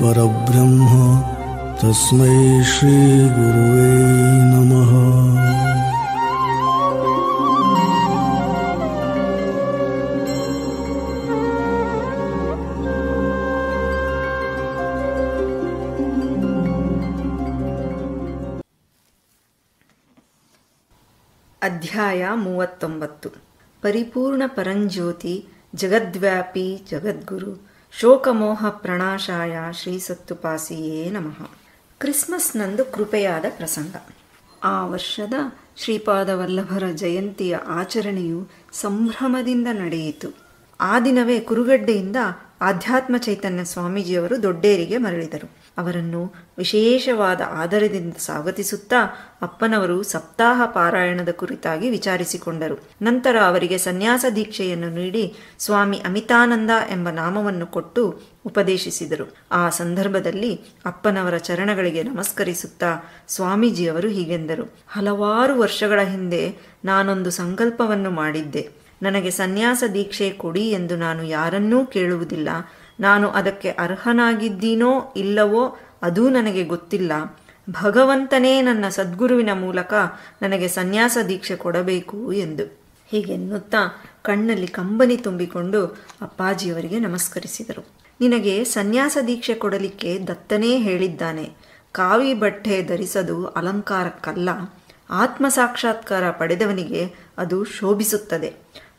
परब्रह्म तस्मै नमः अध्यायवत् परिपूर्णपरञ्ज्योति ಜಗದ್ವ್ಯಾಪಿ ಜಗದ್ಗುರು ಶೋಕಮೋಹ ಪ್ರಣಾಶಾಯ ಶ್ರೀ ಸತ್ತುಪಾಸಿಯೇ ನಮಃ ಕ್ರಿಸ್ಮಸ್ನಂದು ಕೃಪೆಯಾದ ಪ್ರಸಂಗ ಆ ವರ್ಷದ ಶ್ರೀಪಾದವಲ್ಲಭರ ಜಯಂತಿಯ ಆಚರಣೆಯು ಸಂಭ್ರಮದಿಂದ ನಡೆಯಿತು ಆ ದಿನವೇ ಕುರುಗಡ್ಡೆಯಿಂದ ಆಧ್ಯಾತ್ಮ ಚೈತನ್ಯ ಸ್ವಾಮೀಜಿಯವರು ದೊಡ್ಡೇರಿಗೆ ಮರಳಿದರು ಅವರನ್ನು ವಿಶೇಷವಾದ ಆದರದಿಂದ ಸ್ವಾಗತಿಸುತ್ತಾ ಅಪ್ಪನವರು ಸಪ್ತಾಹ ಪಾರಾಯಣದ ಕುರಿತಾಗಿ ವಿಚಾರಿಸಿಕೊಂಡರು ನಂತರ ಅವರಿಗೆ ಸನ್ಯಾಸ ದೀಕ್ಷೆಯನ್ನು ನೀಡಿ ಸ್ವಾಮಿ ಅಮಿತಾನಂದ ಎಂಬ ನಾಮವನ್ನು ಕೊಟ್ಟು ಉಪದೇಶಿಸಿದರು ಆ ಸಂದರ್ಭದಲ್ಲಿ ಅಪ್ಪನವರ ಚರಣಗಳಿಗೆ ನಮಸ್ಕರಿಸುತ್ತಾ ಸ್ವಾಮೀಜಿಯವರು ಹೀಗೆಂದರು ಹಲವಾರು ವರ್ಷಗಳ ಹಿಂದೆ ನಾನೊಂದು ಸಂಕಲ್ಪವನ್ನು ಮಾಡಿದ್ದೆ ನನಗೆ ಸನ್ಯಾಸ ದೀಕ್ಷೆ ಕೊಡಿ ಎಂದು ನಾನು ಯಾರನ್ನೂ ಕೇಳುವುದಿಲ್ಲ ನಾನು ಅದಕ್ಕೆ ಅರ್ಹನಾಗಿದ್ದೀನೋ ಇಲ್ಲವೋ ಅದೂ ನನಗೆ ಗೊತ್ತಿಲ್ಲ ಭಗವಂತನೇ ನನ್ನ ಸದ್ಗುರುವಿನ ಮೂಲಕ ನನಗೆ ಸನ್ಯಾಸ ದೀಕ್ಷೆ ಕೊಡಬೇಕು ಎಂದು ಹೀಗೆನ್ನುತ್ತಾ ಕಣ್ಣಲ್ಲಿ ಕಂಬನಿ ತುಂಬಿಕೊಂಡು ಅಪ್ಪಾಜಿಯವರಿಗೆ ನಮಸ್ಕರಿಸಿದರು ನಿನಗೆ ಸನ್ಯಾಸ ದೀಕ್ಷೆ ಕೊಡಲಿಕ್ಕೆ ದತ್ತನೇ ಹೇಳಿದ್ದಾನೆ ಕಾವಿ ಬಟ್ಟೆ ಧರಿಸದು ಅಲಂಕಾರಕ್ಕಲ್ಲ ಆತ್ಮ ಸಾಕ್ಷಾತ್ಕಾರ ಪಡೆದವನಿಗೆ ಅದು ಶೋಭಿಸುತ್ತದೆ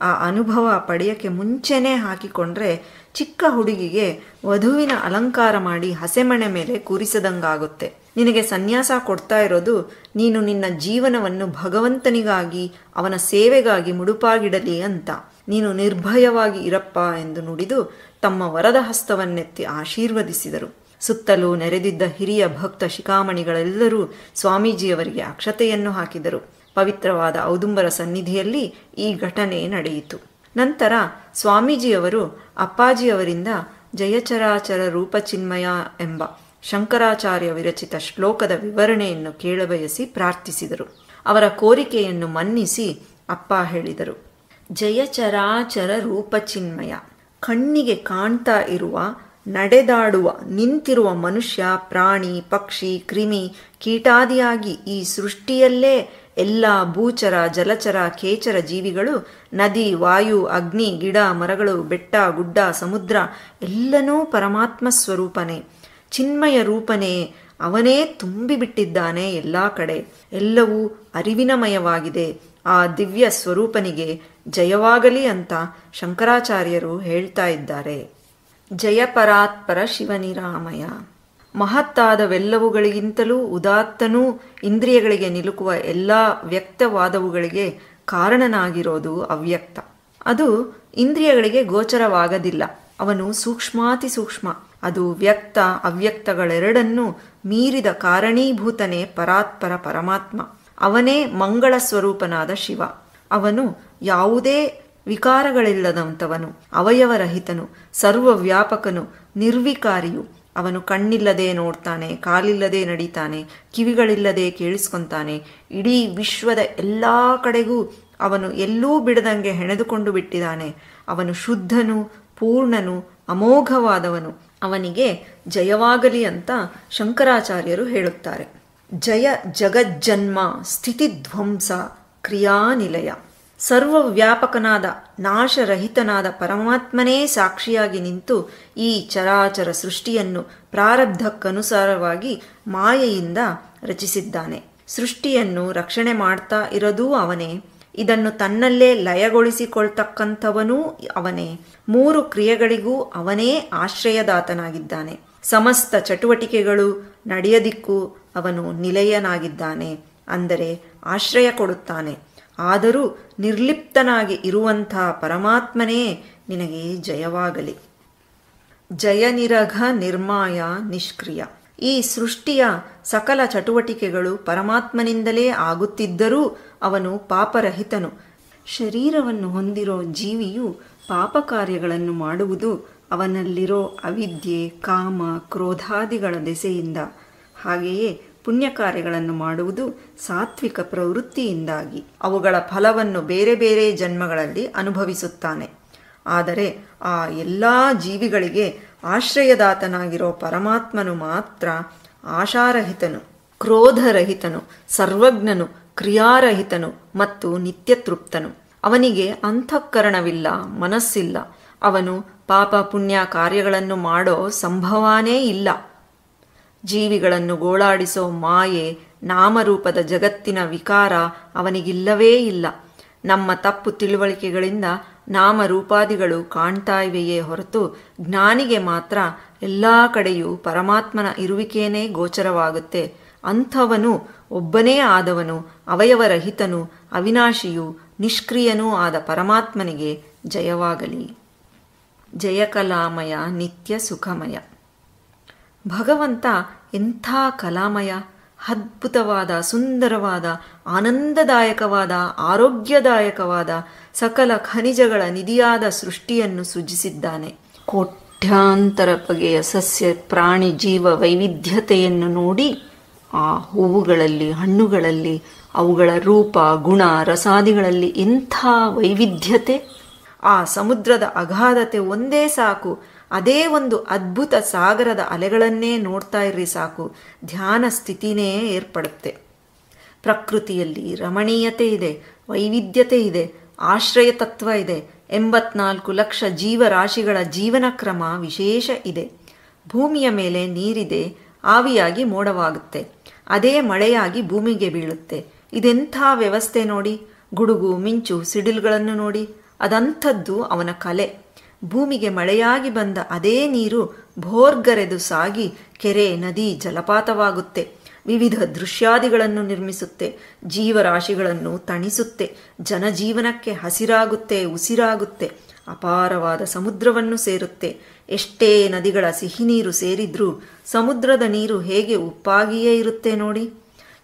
ಆ ಅನುಭವ ಪಡೆಯಕ್ಕೆ ಮುಂಚೆನೇ ಹಾಕಿಕೊಂಡ್ರೆ ಚಿಕ್ಕ ಹುಡುಗಿಗೆ ವಧುವಿನ ಅಲಂಕಾರ ಮಾಡಿ ಹಸೆಮಣೆ ಮೇಲೆ ಕೂರಿಸದಂಗಾಗುತ್ತೆ ನಿನಗೆ ಸನ್ಯಾಸ ಕೊಡ್ತಾ ಇರೋದು ನೀನು ನಿನ್ನ ಜೀವನವನ್ನು ಭಗವಂತನಿಗಾಗಿ ಅವನ ಸೇವೆಗಾಗಿ ಮುಡುಪಾಗಿಡಲಿ ಅಂತ ನೀನು ನಿರ್ಭಯವಾಗಿ ಇರಪ್ಪ ಎಂದು ನುಡಿದು ತಮ್ಮ ವರದ ಹಸ್ತವನ್ನೆತ್ತಿ ಆಶೀರ್ವದಿಸಿದರು ಸುತ್ತಲೂ ನೆರೆದಿದ್ದ ಹಿರಿಯ ಭಕ್ತ ಶಿಖಾಮಣಿಗಳೆಲ್ಲರೂ ಸ್ವಾಮೀಜಿಯವರಿಗೆ ಅಕ್ಷತೆಯನ್ನು ಹಾಕಿದರು ಪವಿತ್ರವಾದ ಔದುಂಬರ ಸನ್ನಿಧಿಯಲ್ಲಿ ಈ ಘಟನೆ ನಡೆಯಿತು ನಂತರ ಸ್ವಾಮೀಜಿಯವರು ಅಪ್ಪಾಜಿಯವರಿಂದ ಜಯಚರಾಚರ ರೂಪಚಿನ್ಮಯ ಎಂಬ ಶಂಕರಾಚಾರ್ಯ ವಿರಚಿತ ಶ್ಲೋಕದ ವಿವರಣೆಯನ್ನು ಕೇಳಬಯಸಿ ಪ್ರಾರ್ಥಿಸಿದರು ಅವರ ಕೋರಿಕೆಯನ್ನು ಮನ್ನಿಸಿ ಅಪ್ಪ ಹೇಳಿದರು ಜಯಚರಾಚರ ರೂಪಚಿನ್ಮಯ ಕಣ್ಣಿಗೆ ಕಾಣ್ತಾ ಇರುವ ನಡೆದಾಡುವ ನಿಂತಿರುವ ಮನುಷ್ಯ ಪ್ರಾಣಿ ಪಕ್ಷಿ ಕ್ರಿಮಿ ಕೀಟಾದಿಯಾಗಿ ಈ ಸೃಷ್ಟಿಯಲ್ಲೇ ಎಲ್ಲ ಭೂಚರ ಜಲಚರ ಕೇಚರ ಜೀವಿಗಳು ನದಿ ವಾಯು ಅಗ್ನಿ ಗಿಡ ಮರಗಳು ಬೆಟ್ಟ ಗುಡ್ಡ ಸಮುದ್ರ ಎಲ್ಲನೂ ಪರಮಾತ್ಮ ಸ್ವರೂಪನೇ ಚಿನ್ಮಯ ರೂಪನೇ ಅವನೇ ತುಂಬಿಬಿಟ್ಟಿದ್ದಾನೆ ಎಲ್ಲ ಕಡೆ ಎಲ್ಲವೂ ಅರಿವಿನಮಯವಾಗಿದೆ ಆ ದಿವ್ಯ ಸ್ವರೂಪನಿಗೆ ಜಯವಾಗಲಿ ಅಂತ ಶಂಕರಾಚಾರ್ಯರು ಹೇಳ್ತಾ ಇದ್ದಾರೆ ಜಯಪರಾತ್ಪರ ಶಿವನಿರಾಮಯ ಮಹತ್ತಾದವೆಲ್ಲವುಗಳಿಗಿಂತಲೂ ಉದಾತ್ತನೂ ಇಂದ್ರಿಯಗಳಿಗೆ ನಿಲುಕುವ ಎಲ್ಲ ವ್ಯಕ್ತವಾದವುಗಳಿಗೆ ಕಾರಣನಾಗಿರೋದು ಅವ್ಯಕ್ತ ಅದು ಇಂದ್ರಿಯಗಳಿಗೆ ಗೋಚರವಾಗದಿಲ್ಲ ಅವನು ಸೂಕ್ಷ್ಮಾತಿ ಸೂಕ್ಷ್ಮ ಅದು ವ್ಯಕ್ತ ಅವ್ಯಕ್ತಗಳೆರಡನ್ನೂ ಮೀರಿದ ಕಾರಣೀಭೂತನೇ ಪರಾತ್ಪರ ಪರಮಾತ್ಮ ಅವನೇ ಮಂಗಳ ಸ್ವರೂಪನಾದ ಶಿವ ಅವನು ಯಾವುದೇ ವಿಕಾರಗಳಿಲ್ಲದಂಥವನು ಅವಯವರಹಿತನು ಸರ್ವವ್ಯಾಪಕನು ನಿರ್ವಿಕಾರಿಯು ಅವನು ಕಣ್ಣಿಲ್ಲದೆ ನೋಡ್ತಾನೆ ಕಾಲಿಲ್ಲದೆ ನಡೀತಾನೆ ಕಿವಿಗಳಿಲ್ಲದೆ ಕೇಳಿಸ್ಕೊಂತಾನೆ ಇಡೀ ವಿಶ್ವದ ಎಲ್ಲ ಕಡೆಗೂ ಅವನು ಎಲ್ಲೂ ಬಿಡದಂಗೆ ಹೆಣೆದುಕೊಂಡು ಬಿಟ್ಟಿದ್ದಾನೆ ಅವನು ಶುದ್ಧನು ಪೂರ್ಣನು ಅಮೋಘವಾದವನು ಅವನಿಗೆ ಜಯವಾಗಲಿ ಅಂತ ಶಂಕರಾಚಾರ್ಯರು ಹೇಳುತ್ತಾರೆ ಜಯ ಜಗಜ್ಜನ್ಮ ಸ್ಥಿತಿಧ್ವಂಸ ಕ್ರಿಯಾನಿಲಯ ಸರ್ವ ವ್ಯಾಪಕನಾದ ನಾಶರಹಿತನಾದ ಪರಮಾತ್ಮನೇ ಸಾಕ್ಷಿಯಾಗಿ ನಿಂತು ಈ ಚರಾಚರ ಸೃಷ್ಟಿಯನ್ನು ಪ್ರಾರಬ್ಧಕ್ಕನುಸಾರವಾಗಿ ಮಾಯೆಯಿಂದ ರಚಿಸಿದ್ದಾನೆ ಸೃಷ್ಟಿಯನ್ನು ರಕ್ಷಣೆ ಮಾಡ್ತಾ ಇರೋದೂ ಅವನೇ ಇದನ್ನು ತನ್ನಲ್ಲೇ ಲಯಗೊಳಿಸಿಕೊಳ್ತಕ್ಕಂಥವನೂ ಅವನೇ ಮೂರು ಕ್ರಿಯೆಗಳಿಗೂ ಅವನೇ ಆಶ್ರಯದಾತನಾಗಿದ್ದಾನೆ ಸಮಸ್ತ ಚಟುವಟಿಕೆಗಳು ನಡೆಯದಿಕ್ಕೂ ಅವನು ನಿಲಯನಾಗಿದ್ದಾನೆ ಅಂದರೆ ಆಶ್ರಯ ಕೊಡುತ್ತಾನೆ ಆದರೂ ನಿರ್ಲಿಪ್ತನಾಗಿ ಇರುವಂಥ ಪರಮಾತ್ಮನೇ ನಿನಗೆ ಜಯವಾಗಲಿ ಜಯನಿರಘ ನಿರ್ಮಾಯ ನಿಷ್ಕ್ರಿಯ ಈ ಸೃಷ್ಟಿಯ ಸಕಲ ಚಟುವಟಿಕೆಗಳು ಪರಮಾತ್ಮನಿಂದಲೇ ಆಗುತ್ತಿದ್ದರೂ ಅವನು ಪಾಪರಹಿತನು ಶರೀರವನ್ನು ಹೊಂದಿರೋ ಜೀವಿಯು ಪಾಪ ಕಾರ್ಯಗಳನ್ನು ಮಾಡುವುದು ಅವನಲ್ಲಿರೋ ಅವಿದ್ಯೆ ಕಾಮ ಕ್ರೋಧಾದಿಗಳ ದೆಸೆಯಿಂದ ಹಾಗೆಯೇ ಪುಣ್ಯ ಕಾರ್ಯಗಳನ್ನು ಮಾಡುವುದು ಸಾತ್ವಿಕ ಪ್ರವೃತ್ತಿಯಿಂದಾಗಿ ಅವುಗಳ ಫಲವನ್ನು ಬೇರೆ ಬೇರೆ ಜನ್ಮಗಳಲ್ಲಿ ಅನುಭವಿಸುತ್ತಾನೆ ಆದರೆ ಆ ಎಲ್ಲ ಜೀವಿಗಳಿಗೆ ಆಶ್ರಯದಾತನಾಗಿರೋ ಪರಮಾತ್ಮನು ಮಾತ್ರ ಆಶಾರಹಿತನು ಕ್ರೋಧರಹಿತನು ಸರ್ವಜ್ಞನು ಕ್ರಿಯಾರಹಿತನು ಮತ್ತು ನಿತ್ಯತೃಪ್ತನು ಅವನಿಗೆ ಅಂತಃಕರಣವಿಲ್ಲ ಮನಸ್ಸಿಲ್ಲ ಅವನು ಪಾಪ ಪುಣ್ಯ ಕಾರ್ಯಗಳನ್ನು ಮಾಡೋ ಸಂಭವಾನೇ ಇಲ್ಲ ಜೀವಿಗಳನ್ನು ಗೋಳಾಡಿಸೋ ಮಾಯೆ ನಾಮರೂಪದ ಜಗತ್ತಿನ ವಿಕಾರ ಅವನಿಗಿಲ್ಲವೇ ಇಲ್ಲ ನಮ್ಮ ತಪ್ಪು ತಿಳುವಳಿಕೆಗಳಿಂದ ನಾಮರೂಪಾದಿಗಳು ಕಾಣ್ತಾ ಇವೆಯೇ ಹೊರತು ಜ್ಞಾನಿಗೆ ಮಾತ್ರ ಎಲ್ಲ ಕಡೆಯೂ ಪರಮಾತ್ಮನ ಇರುವಿಕೆಯೇ ಗೋಚರವಾಗುತ್ತೆ ಅಂಥವನು ಒಬ್ಬನೇ ಆದವನು ಅವಯವರಹಿತನು ಅವಿನಾಶಿಯೂ ನಿಷ್ಕ್ರಿಯನೂ ಆದ ಪರಮಾತ್ಮನಿಗೆ ಜಯವಾಗಲಿ ಜಯಕಲಾಮಯ ನಿತ್ಯ ಸುಖಮಯ ಭಗವಂತ ಎಂಥ ಕಲಾಮಯ ಅದ್ಭುತವಾದ ಸುಂದರವಾದ ಆನಂದದಾಯಕವಾದ ಆರೋಗ್ಯದಾಯಕವಾದ ಸಕಲ ಖನಿಜಗಳ ನಿಧಿಯಾದ ಸೃಷ್ಟಿಯನ್ನು ಸೃಜಿಸಿದ್ದಾನೆ ಕೋಟ್ಯಾಂತರ ಬಗೆಯ ಸಸ್ಯ ಪ್ರಾಣಿ ಜೀವ ವೈವಿಧ್ಯತೆಯನ್ನು ನೋಡಿ ಆ ಹೂವುಗಳಲ್ಲಿ ಹಣ್ಣುಗಳಲ್ಲಿ ಅವುಗಳ ರೂಪ ಗುಣ ರಸಾದಿಗಳಲ್ಲಿ ಇಂಥ ವೈವಿಧ್ಯತೆ ಆ ಸಮುದ್ರದ ಅಗಾಧತೆ ಒಂದೇ ಸಾಕು ಅದೇ ಒಂದು ಅದ್ಭುತ ಸಾಗರದ ಅಲೆಗಳನ್ನೇ ನೋಡ್ತಾ ಇರ್ರಿ ಸಾಕು ಧ್ಯಾನ ಸ್ಥಿತಿನೇ ಏರ್ಪಡುತ್ತೆ ಪ್ರಕೃತಿಯಲ್ಲಿ ರಮಣೀಯತೆ ಇದೆ ವೈವಿಧ್ಯತೆ ಇದೆ ಆಶ್ರಯ ತತ್ವ ಇದೆ ಎಂಬತ್ನಾಲ್ಕು ಲಕ್ಷ ಜೀವರಾಶಿಗಳ ಜೀವನ ಕ್ರಮ ವಿಶೇಷ ಇದೆ ಭೂಮಿಯ ಮೇಲೆ ನೀರಿದೆ ಆವಿಯಾಗಿ ಮೋಡವಾಗುತ್ತೆ ಅದೇ ಮಳೆಯಾಗಿ ಭೂಮಿಗೆ ಬೀಳುತ್ತೆ ಇದೆಂಥ ವ್ಯವಸ್ಥೆ ನೋಡಿ ಗುಡುಗು ಮಿಂಚು ಸಿಡಿಲ್ಗಳನ್ನು ನೋಡಿ ಅದಂಥದ್ದು ಅವನ ಕಲೆ ಭೂಮಿಗೆ ಮಳೆಯಾಗಿ ಬಂದ ಅದೇ ನೀರು ಭೋರ್ಗರೆದು ಸಾಗಿ ಕೆರೆ ನದಿ ಜಲಪಾತವಾಗುತ್ತೆ ವಿವಿಧ ದೃಶ್ಯಾದಿಗಳನ್ನು ನಿರ್ಮಿಸುತ್ತೆ ಜೀವರಾಶಿಗಳನ್ನು ತಣಿಸುತ್ತೆ ಜನಜೀವನಕ್ಕೆ ಹಸಿರಾಗುತ್ತೆ ಉಸಿರಾಗುತ್ತೆ ಅಪಾರವಾದ ಸಮುದ್ರವನ್ನು ಸೇರುತ್ತೆ ಎಷ್ಟೇ ನದಿಗಳ ಸಿಹಿ ನೀರು ಸೇರಿದ್ರೂ ಸಮುದ್ರದ ನೀರು ಹೇಗೆ ಉಪ್ಪಾಗಿಯೇ ಇರುತ್ತೆ ನೋಡಿ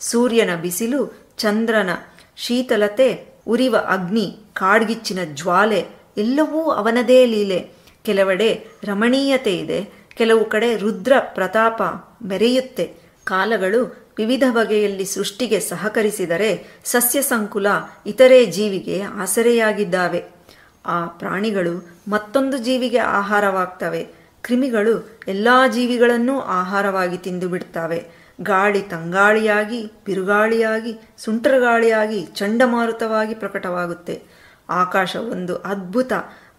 ಸೂರ್ಯನ ಬಿಸಿಲು ಚಂದ್ರನ ಶೀತಲತೆ ಉರಿವ ಅಗ್ನಿ ಕಾಡ್ಗಿಚ್ಚಿನ ಜ್ವಾಲೆ ಎಲ್ಲವೂ ಅವನದೇ ಲೀಲೆ ಕೆಲವೆಡೆ ರಮಣೀಯತೆ ಇದೆ ಕೆಲವು ಕಡೆ ರುದ್ರ ಪ್ರತಾಪ ಮೆರೆಯುತ್ತೆ ಕಾಲಗಳು ವಿವಿಧ ಬಗೆಯಲ್ಲಿ ಸೃಷ್ಟಿಗೆ ಸಹಕರಿಸಿದರೆ ಸಸ್ಯ ಸಂಕುಲ ಇತರೆ ಜೀವಿಗೆ ಆಸರೆಯಾಗಿದ್ದಾವೆ ಆ ಪ್ರಾಣಿಗಳು ಮತ್ತೊಂದು ಜೀವಿಗೆ ಆಹಾರವಾಗ್ತವೆ ಕ್ರಿಮಿಗಳು ಎಲ್ಲ ಜೀವಿಗಳನ್ನೂ ಆಹಾರವಾಗಿ ತಿಂದು ಬಿಡ್ತವೆ ಗಾಳಿ ತಂಗಾಳಿಯಾಗಿ ಬಿರುಗಾಳಿಯಾಗಿ ಸುಂಟರಗಾಳಿಯಾಗಿ ಚಂಡಮಾರುತವಾಗಿ ಪ್ರಕಟವಾಗುತ್ತೆ ಆಕಾಶ ಒಂದು ಅದ್ಭುತ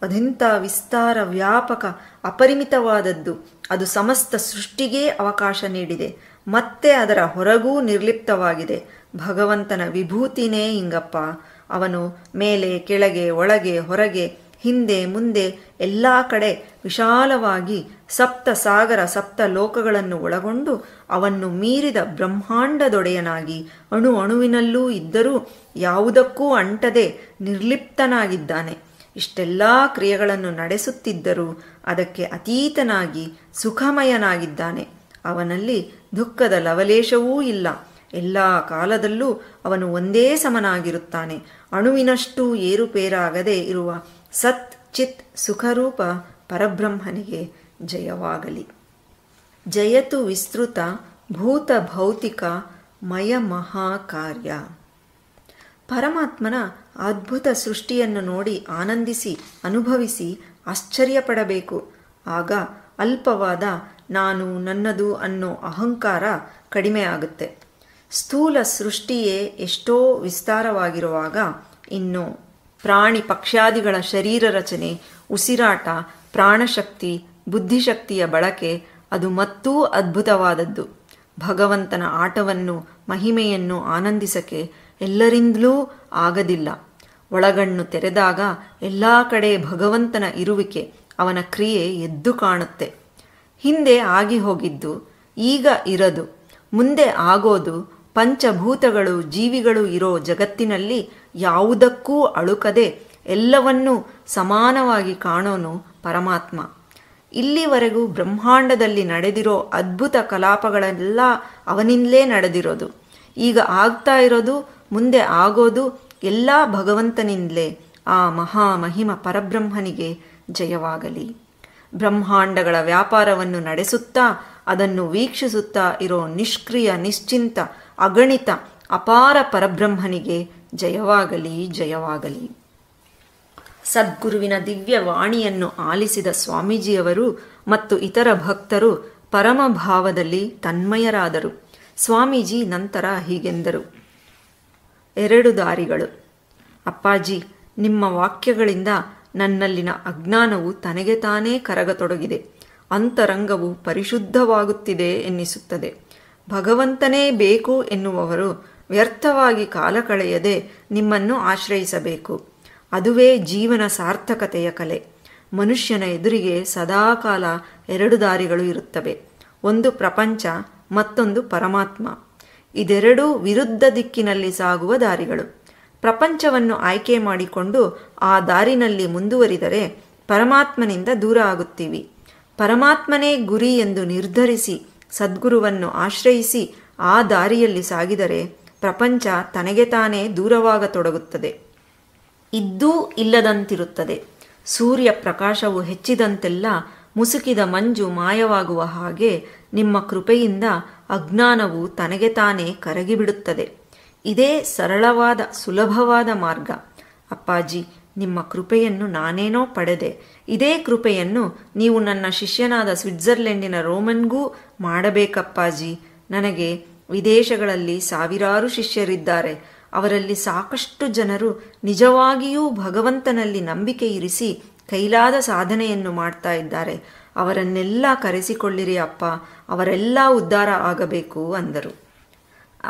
ಅದೆಂಥ ವಿಸ್ತಾರ ವ್ಯಾಪಕ ಅಪರಿಮಿತವಾದದ್ದು ಅದು ಸಮಸ್ತ ಸೃಷ್ಟಿಗೆ ಅವಕಾಶ ನೀಡಿದೆ ಮತ್ತೆ ಅದರ ಹೊರಗೂ ನಿರ್ಲಿಪ್ತವಾಗಿದೆ ಭಗವಂತನ ವಿಭೂತಿನೇ ಹಿಂಗಪ್ಪ ಅವನು ಮೇಲೆ ಕೆಳಗೆ ಒಳಗೆ ಹೊರಗೆ ಹಿಂದೆ ಮುಂದೆ ಎಲ್ಲ ಕಡೆ ವಿಶಾಲವಾಗಿ ಸಪ್ತ ಸಾಗರ ಸಪ್ತ ಲೋಕಗಳನ್ನು ಒಳಗೊಂಡು ಅವನ್ನು ಮೀರಿದ ಬ್ರಹ್ಮಾಂಡದೊಡೆಯನಾಗಿ ಅಣು ಅಣುವಿನಲ್ಲೂ ಇದ್ದರೂ ಯಾವುದಕ್ಕೂ ಅಂಟದೆ ನಿರ್ಲಿಪ್ತನಾಗಿದ್ದಾನೆ ಇಷ್ಟೆಲ್ಲ ಕ್ರಿಯೆಗಳನ್ನು ನಡೆಸುತ್ತಿದ್ದರೂ ಅದಕ್ಕೆ ಅತೀತನಾಗಿ ಸುಖಮಯನಾಗಿದ್ದಾನೆ ಅವನಲ್ಲಿ ದುಃಖದ ಲವಲೇಶವೂ ಇಲ್ಲ ಎಲ್ಲ ಕಾಲದಲ್ಲೂ ಅವನು ಒಂದೇ ಸಮನಾಗಿರುತ್ತಾನೆ ಅಣುವಿನಷ್ಟು ಏರುಪೇರಾಗದೆ ಇರುವ ಸತ್ ಚಿತ್ ಸುಖರೂಪ ಪರಬ್ರಹ್ಮನಿಗೆ ಜಯವಾಗಲಿ ಜಯತು ವಿಸ್ತೃತ ಭೂತ ಭೌತಿಕ ಮಯ ಮಹಾಕಾರ್ಯ ಪರಮಾತ್ಮನ ಅದ್ಭುತ ಸೃಷ್ಟಿಯನ್ನು ನೋಡಿ ಆನಂದಿಸಿ ಅನುಭವಿಸಿ ಆಶ್ಚರ್ಯಪಡಬೇಕು ಆಗ ಅಲ್ಪವಾದ ನಾನು ನನ್ನದು ಅನ್ನೋ ಅಹಂಕಾರ ಕಡಿಮೆ ಆಗುತ್ತೆ ಸ್ಥೂಲ ಸೃಷ್ಟಿಯೇ ಎಷ್ಟೋ ವಿಸ್ತಾರವಾಗಿರುವಾಗ ಇನ್ನು ಪ್ರಾಣಿ ಪಕ್ಷಾದಿಗಳ ಶರೀರ ರಚನೆ ಉಸಿರಾಟ ಪ್ರಾಣಶಕ್ತಿ ಬುದ್ಧಿಶಕ್ತಿಯ ಬಳಕೆ ಅದು ಮತ್ತೂ ಅದ್ಭುತವಾದದ್ದು ಭಗವಂತನ ಆಟವನ್ನು ಮಹಿಮೆಯನ್ನು ಆನಂದಿಸಕ್ಕೆ ಎಲ್ಲರಿಂದಲೂ ಆಗದಿಲ್ಲ ಒಳಗಣ್ಣು ತೆರೆದಾಗ ಎಲ್ಲ ಕಡೆ ಭಗವಂತನ ಇರುವಿಕೆ ಅವನ ಕ್ರಿಯೆ ಎದ್ದು ಕಾಣುತ್ತೆ ಹಿಂದೆ ಆಗಿ ಹೋಗಿದ್ದು ಈಗ ಇರದು ಮುಂದೆ ಆಗೋದು ಪಂಚಭೂತಗಳು ಜೀವಿಗಳು ಇರೋ ಜಗತ್ತಿನಲ್ಲಿ ಯಾವುದಕ್ಕೂ ಅಳುಕದೆ ಎಲ್ಲವನ್ನೂ ಸಮಾನವಾಗಿ ಕಾಣೋನು ಪರಮಾತ್ಮ ಇಲ್ಲಿವರೆಗೂ ಬ್ರಹ್ಮಾಂಡದಲ್ಲಿ ನಡೆದಿರೋ ಅದ್ಭುತ ಕಲಾಪಗಳೆಲ್ಲ ಅವನಿಂದಲೇ ನಡೆದಿರೋದು ಈಗ ಆಗ್ತಾ ಇರೋದು ಮುಂದೆ ಆಗೋದು ಎಲ್ಲ ಭಗವಂತನಿಂದಲೇ ಆ ಮಹಾ ಮಹಿಮ ಪರಬ್ರಹ್ಮನಿಗೆ ಜಯವಾಗಲಿ ಬ್ರಹ್ಮಾಂಡಗಳ ವ್ಯಾಪಾರವನ್ನು ನಡೆಸುತ್ತಾ ಅದನ್ನು ವೀಕ್ಷಿಸುತ್ತಾ ಇರೋ ನಿಷ್ಕ್ರಿಯ ನಿಶ್ಚಿಂತ ಅಗಣಿತ ಅಪಾರ ಪರಬ್ರಹ್ಮನಿಗೆ ಜಯವಾಗಲಿ ಜಯವಾಗಲಿ ಸದ್ಗುರುವಿನ ದಿವ್ಯ ವಾಣಿಯನ್ನು ಆಲಿಸಿದ ಸ್ವಾಮೀಜಿಯವರು ಮತ್ತು ಇತರ ಭಕ್ತರು ಪರಮಭಾವದಲ್ಲಿ ತನ್ಮಯರಾದರು ಸ್ವಾಮೀಜಿ ನಂತರ ಹೀಗೆಂದರು ಎರಡು ದಾರಿಗಳು ಅಪ್ಪಾಜಿ ನಿಮ್ಮ ವಾಕ್ಯಗಳಿಂದ ನನ್ನಲ್ಲಿನ ಅಜ್ಞಾನವು ತನಗೆ ತಾನೇ ಕರಗತೊಡಗಿದೆ ಅಂತರಂಗವು ಪರಿಶುದ್ಧವಾಗುತ್ತಿದೆ ಎನ್ನಿಸುತ್ತದೆ ಭಗವಂತನೇ ಬೇಕು ಎನ್ನುವವರು ವ್ಯರ್ಥವಾಗಿ ಕಾಲ ಕಳೆಯದೆ ನಿಮ್ಮನ್ನು ಆಶ್ರಯಿಸಬೇಕು ಅದುವೇ ಜೀವನ ಸಾರ್ಥಕತೆಯ ಕಲೆ ಮನುಷ್ಯನ ಎದುರಿಗೆ ಸದಾಕಾಲ ಎರಡು ದಾರಿಗಳು ಇರುತ್ತವೆ ಒಂದು ಪ್ರಪಂಚ ಮತ್ತೊಂದು ಪರಮಾತ್ಮ ಇದೆರಡೂ ವಿರುದ್ಧ ದಿಕ್ಕಿನಲ್ಲಿ ಸಾಗುವ ದಾರಿಗಳು ಪ್ರಪಂಚವನ್ನು ಆಯ್ಕೆ ಮಾಡಿಕೊಂಡು ಆ ದಾರಿನಲ್ಲಿ ಮುಂದುವರಿದರೆ ಪರಮಾತ್ಮನಿಂದ ದೂರ ಆಗುತ್ತೀವಿ ಪರಮಾತ್ಮನೇ ಗುರಿ ಎಂದು ನಿರ್ಧರಿಸಿ ಸದ್ಗುರುವನ್ನು ಆಶ್ರಯಿಸಿ ಆ ದಾರಿಯಲ್ಲಿ ಸಾಗಿದರೆ ಪ್ರಪಂಚ ತನಗೆ ತಾನೇ ದೂರವಾಗತೊಡಗುತ್ತದೆ ಇದ್ದೂ ಇಲ್ಲದಂತಿರುತ್ತದೆ ಸೂರ್ಯ ಪ್ರಕಾಶವು ಹೆಚ್ಚಿದಂತೆಲ್ಲ ಮುಸುಕಿದ ಮಂಜು ಮಾಯವಾಗುವ ಹಾಗೆ ನಿಮ್ಮ ಕೃಪೆಯಿಂದ ಅಜ್ಞಾನವು ತನಗೆ ತಾನೇ ಕರಗಿಬಿಡುತ್ತದೆ ಇದೇ ಸರಳವಾದ ಸುಲಭವಾದ ಮಾರ್ಗ ಅಪ್ಪಾಜಿ ನಿಮ್ಮ ಕೃಪೆಯನ್ನು ನಾನೇನೋ ಪಡೆದೆ ಇದೇ ಕೃಪೆಯನ್ನು ನೀವು ನನ್ನ ಶಿಷ್ಯನಾದ ಸ್ವಿಟ್ಜರ್ಲೆಂಡಿನ ರೋಮನ್ಗೂ ಮಾಡಬೇಕಪ್ಪಾಜಿ ನನಗೆ ವಿದೇಶಗಳಲ್ಲಿ ಸಾವಿರಾರು ಶಿಷ್ಯರಿದ್ದಾರೆ ಅವರಲ್ಲಿ ಸಾಕಷ್ಟು ಜನರು ನಿಜವಾಗಿಯೂ ಭಗವಂತನಲ್ಲಿ ನಂಬಿಕೆ ಇರಿಸಿ ಕೈಲಾದ ಸಾಧನೆಯನ್ನು ಮಾಡ್ತಾ ಇದ್ದಾರೆ ಅವರನ್ನೆಲ್ಲ ಕರೆಸಿಕೊಳ್ಳಿರಿ ಅಪ್ಪ ಅವರೆಲ್ಲ ಉದ್ಧಾರ ಆಗಬೇಕು ಅಂದರು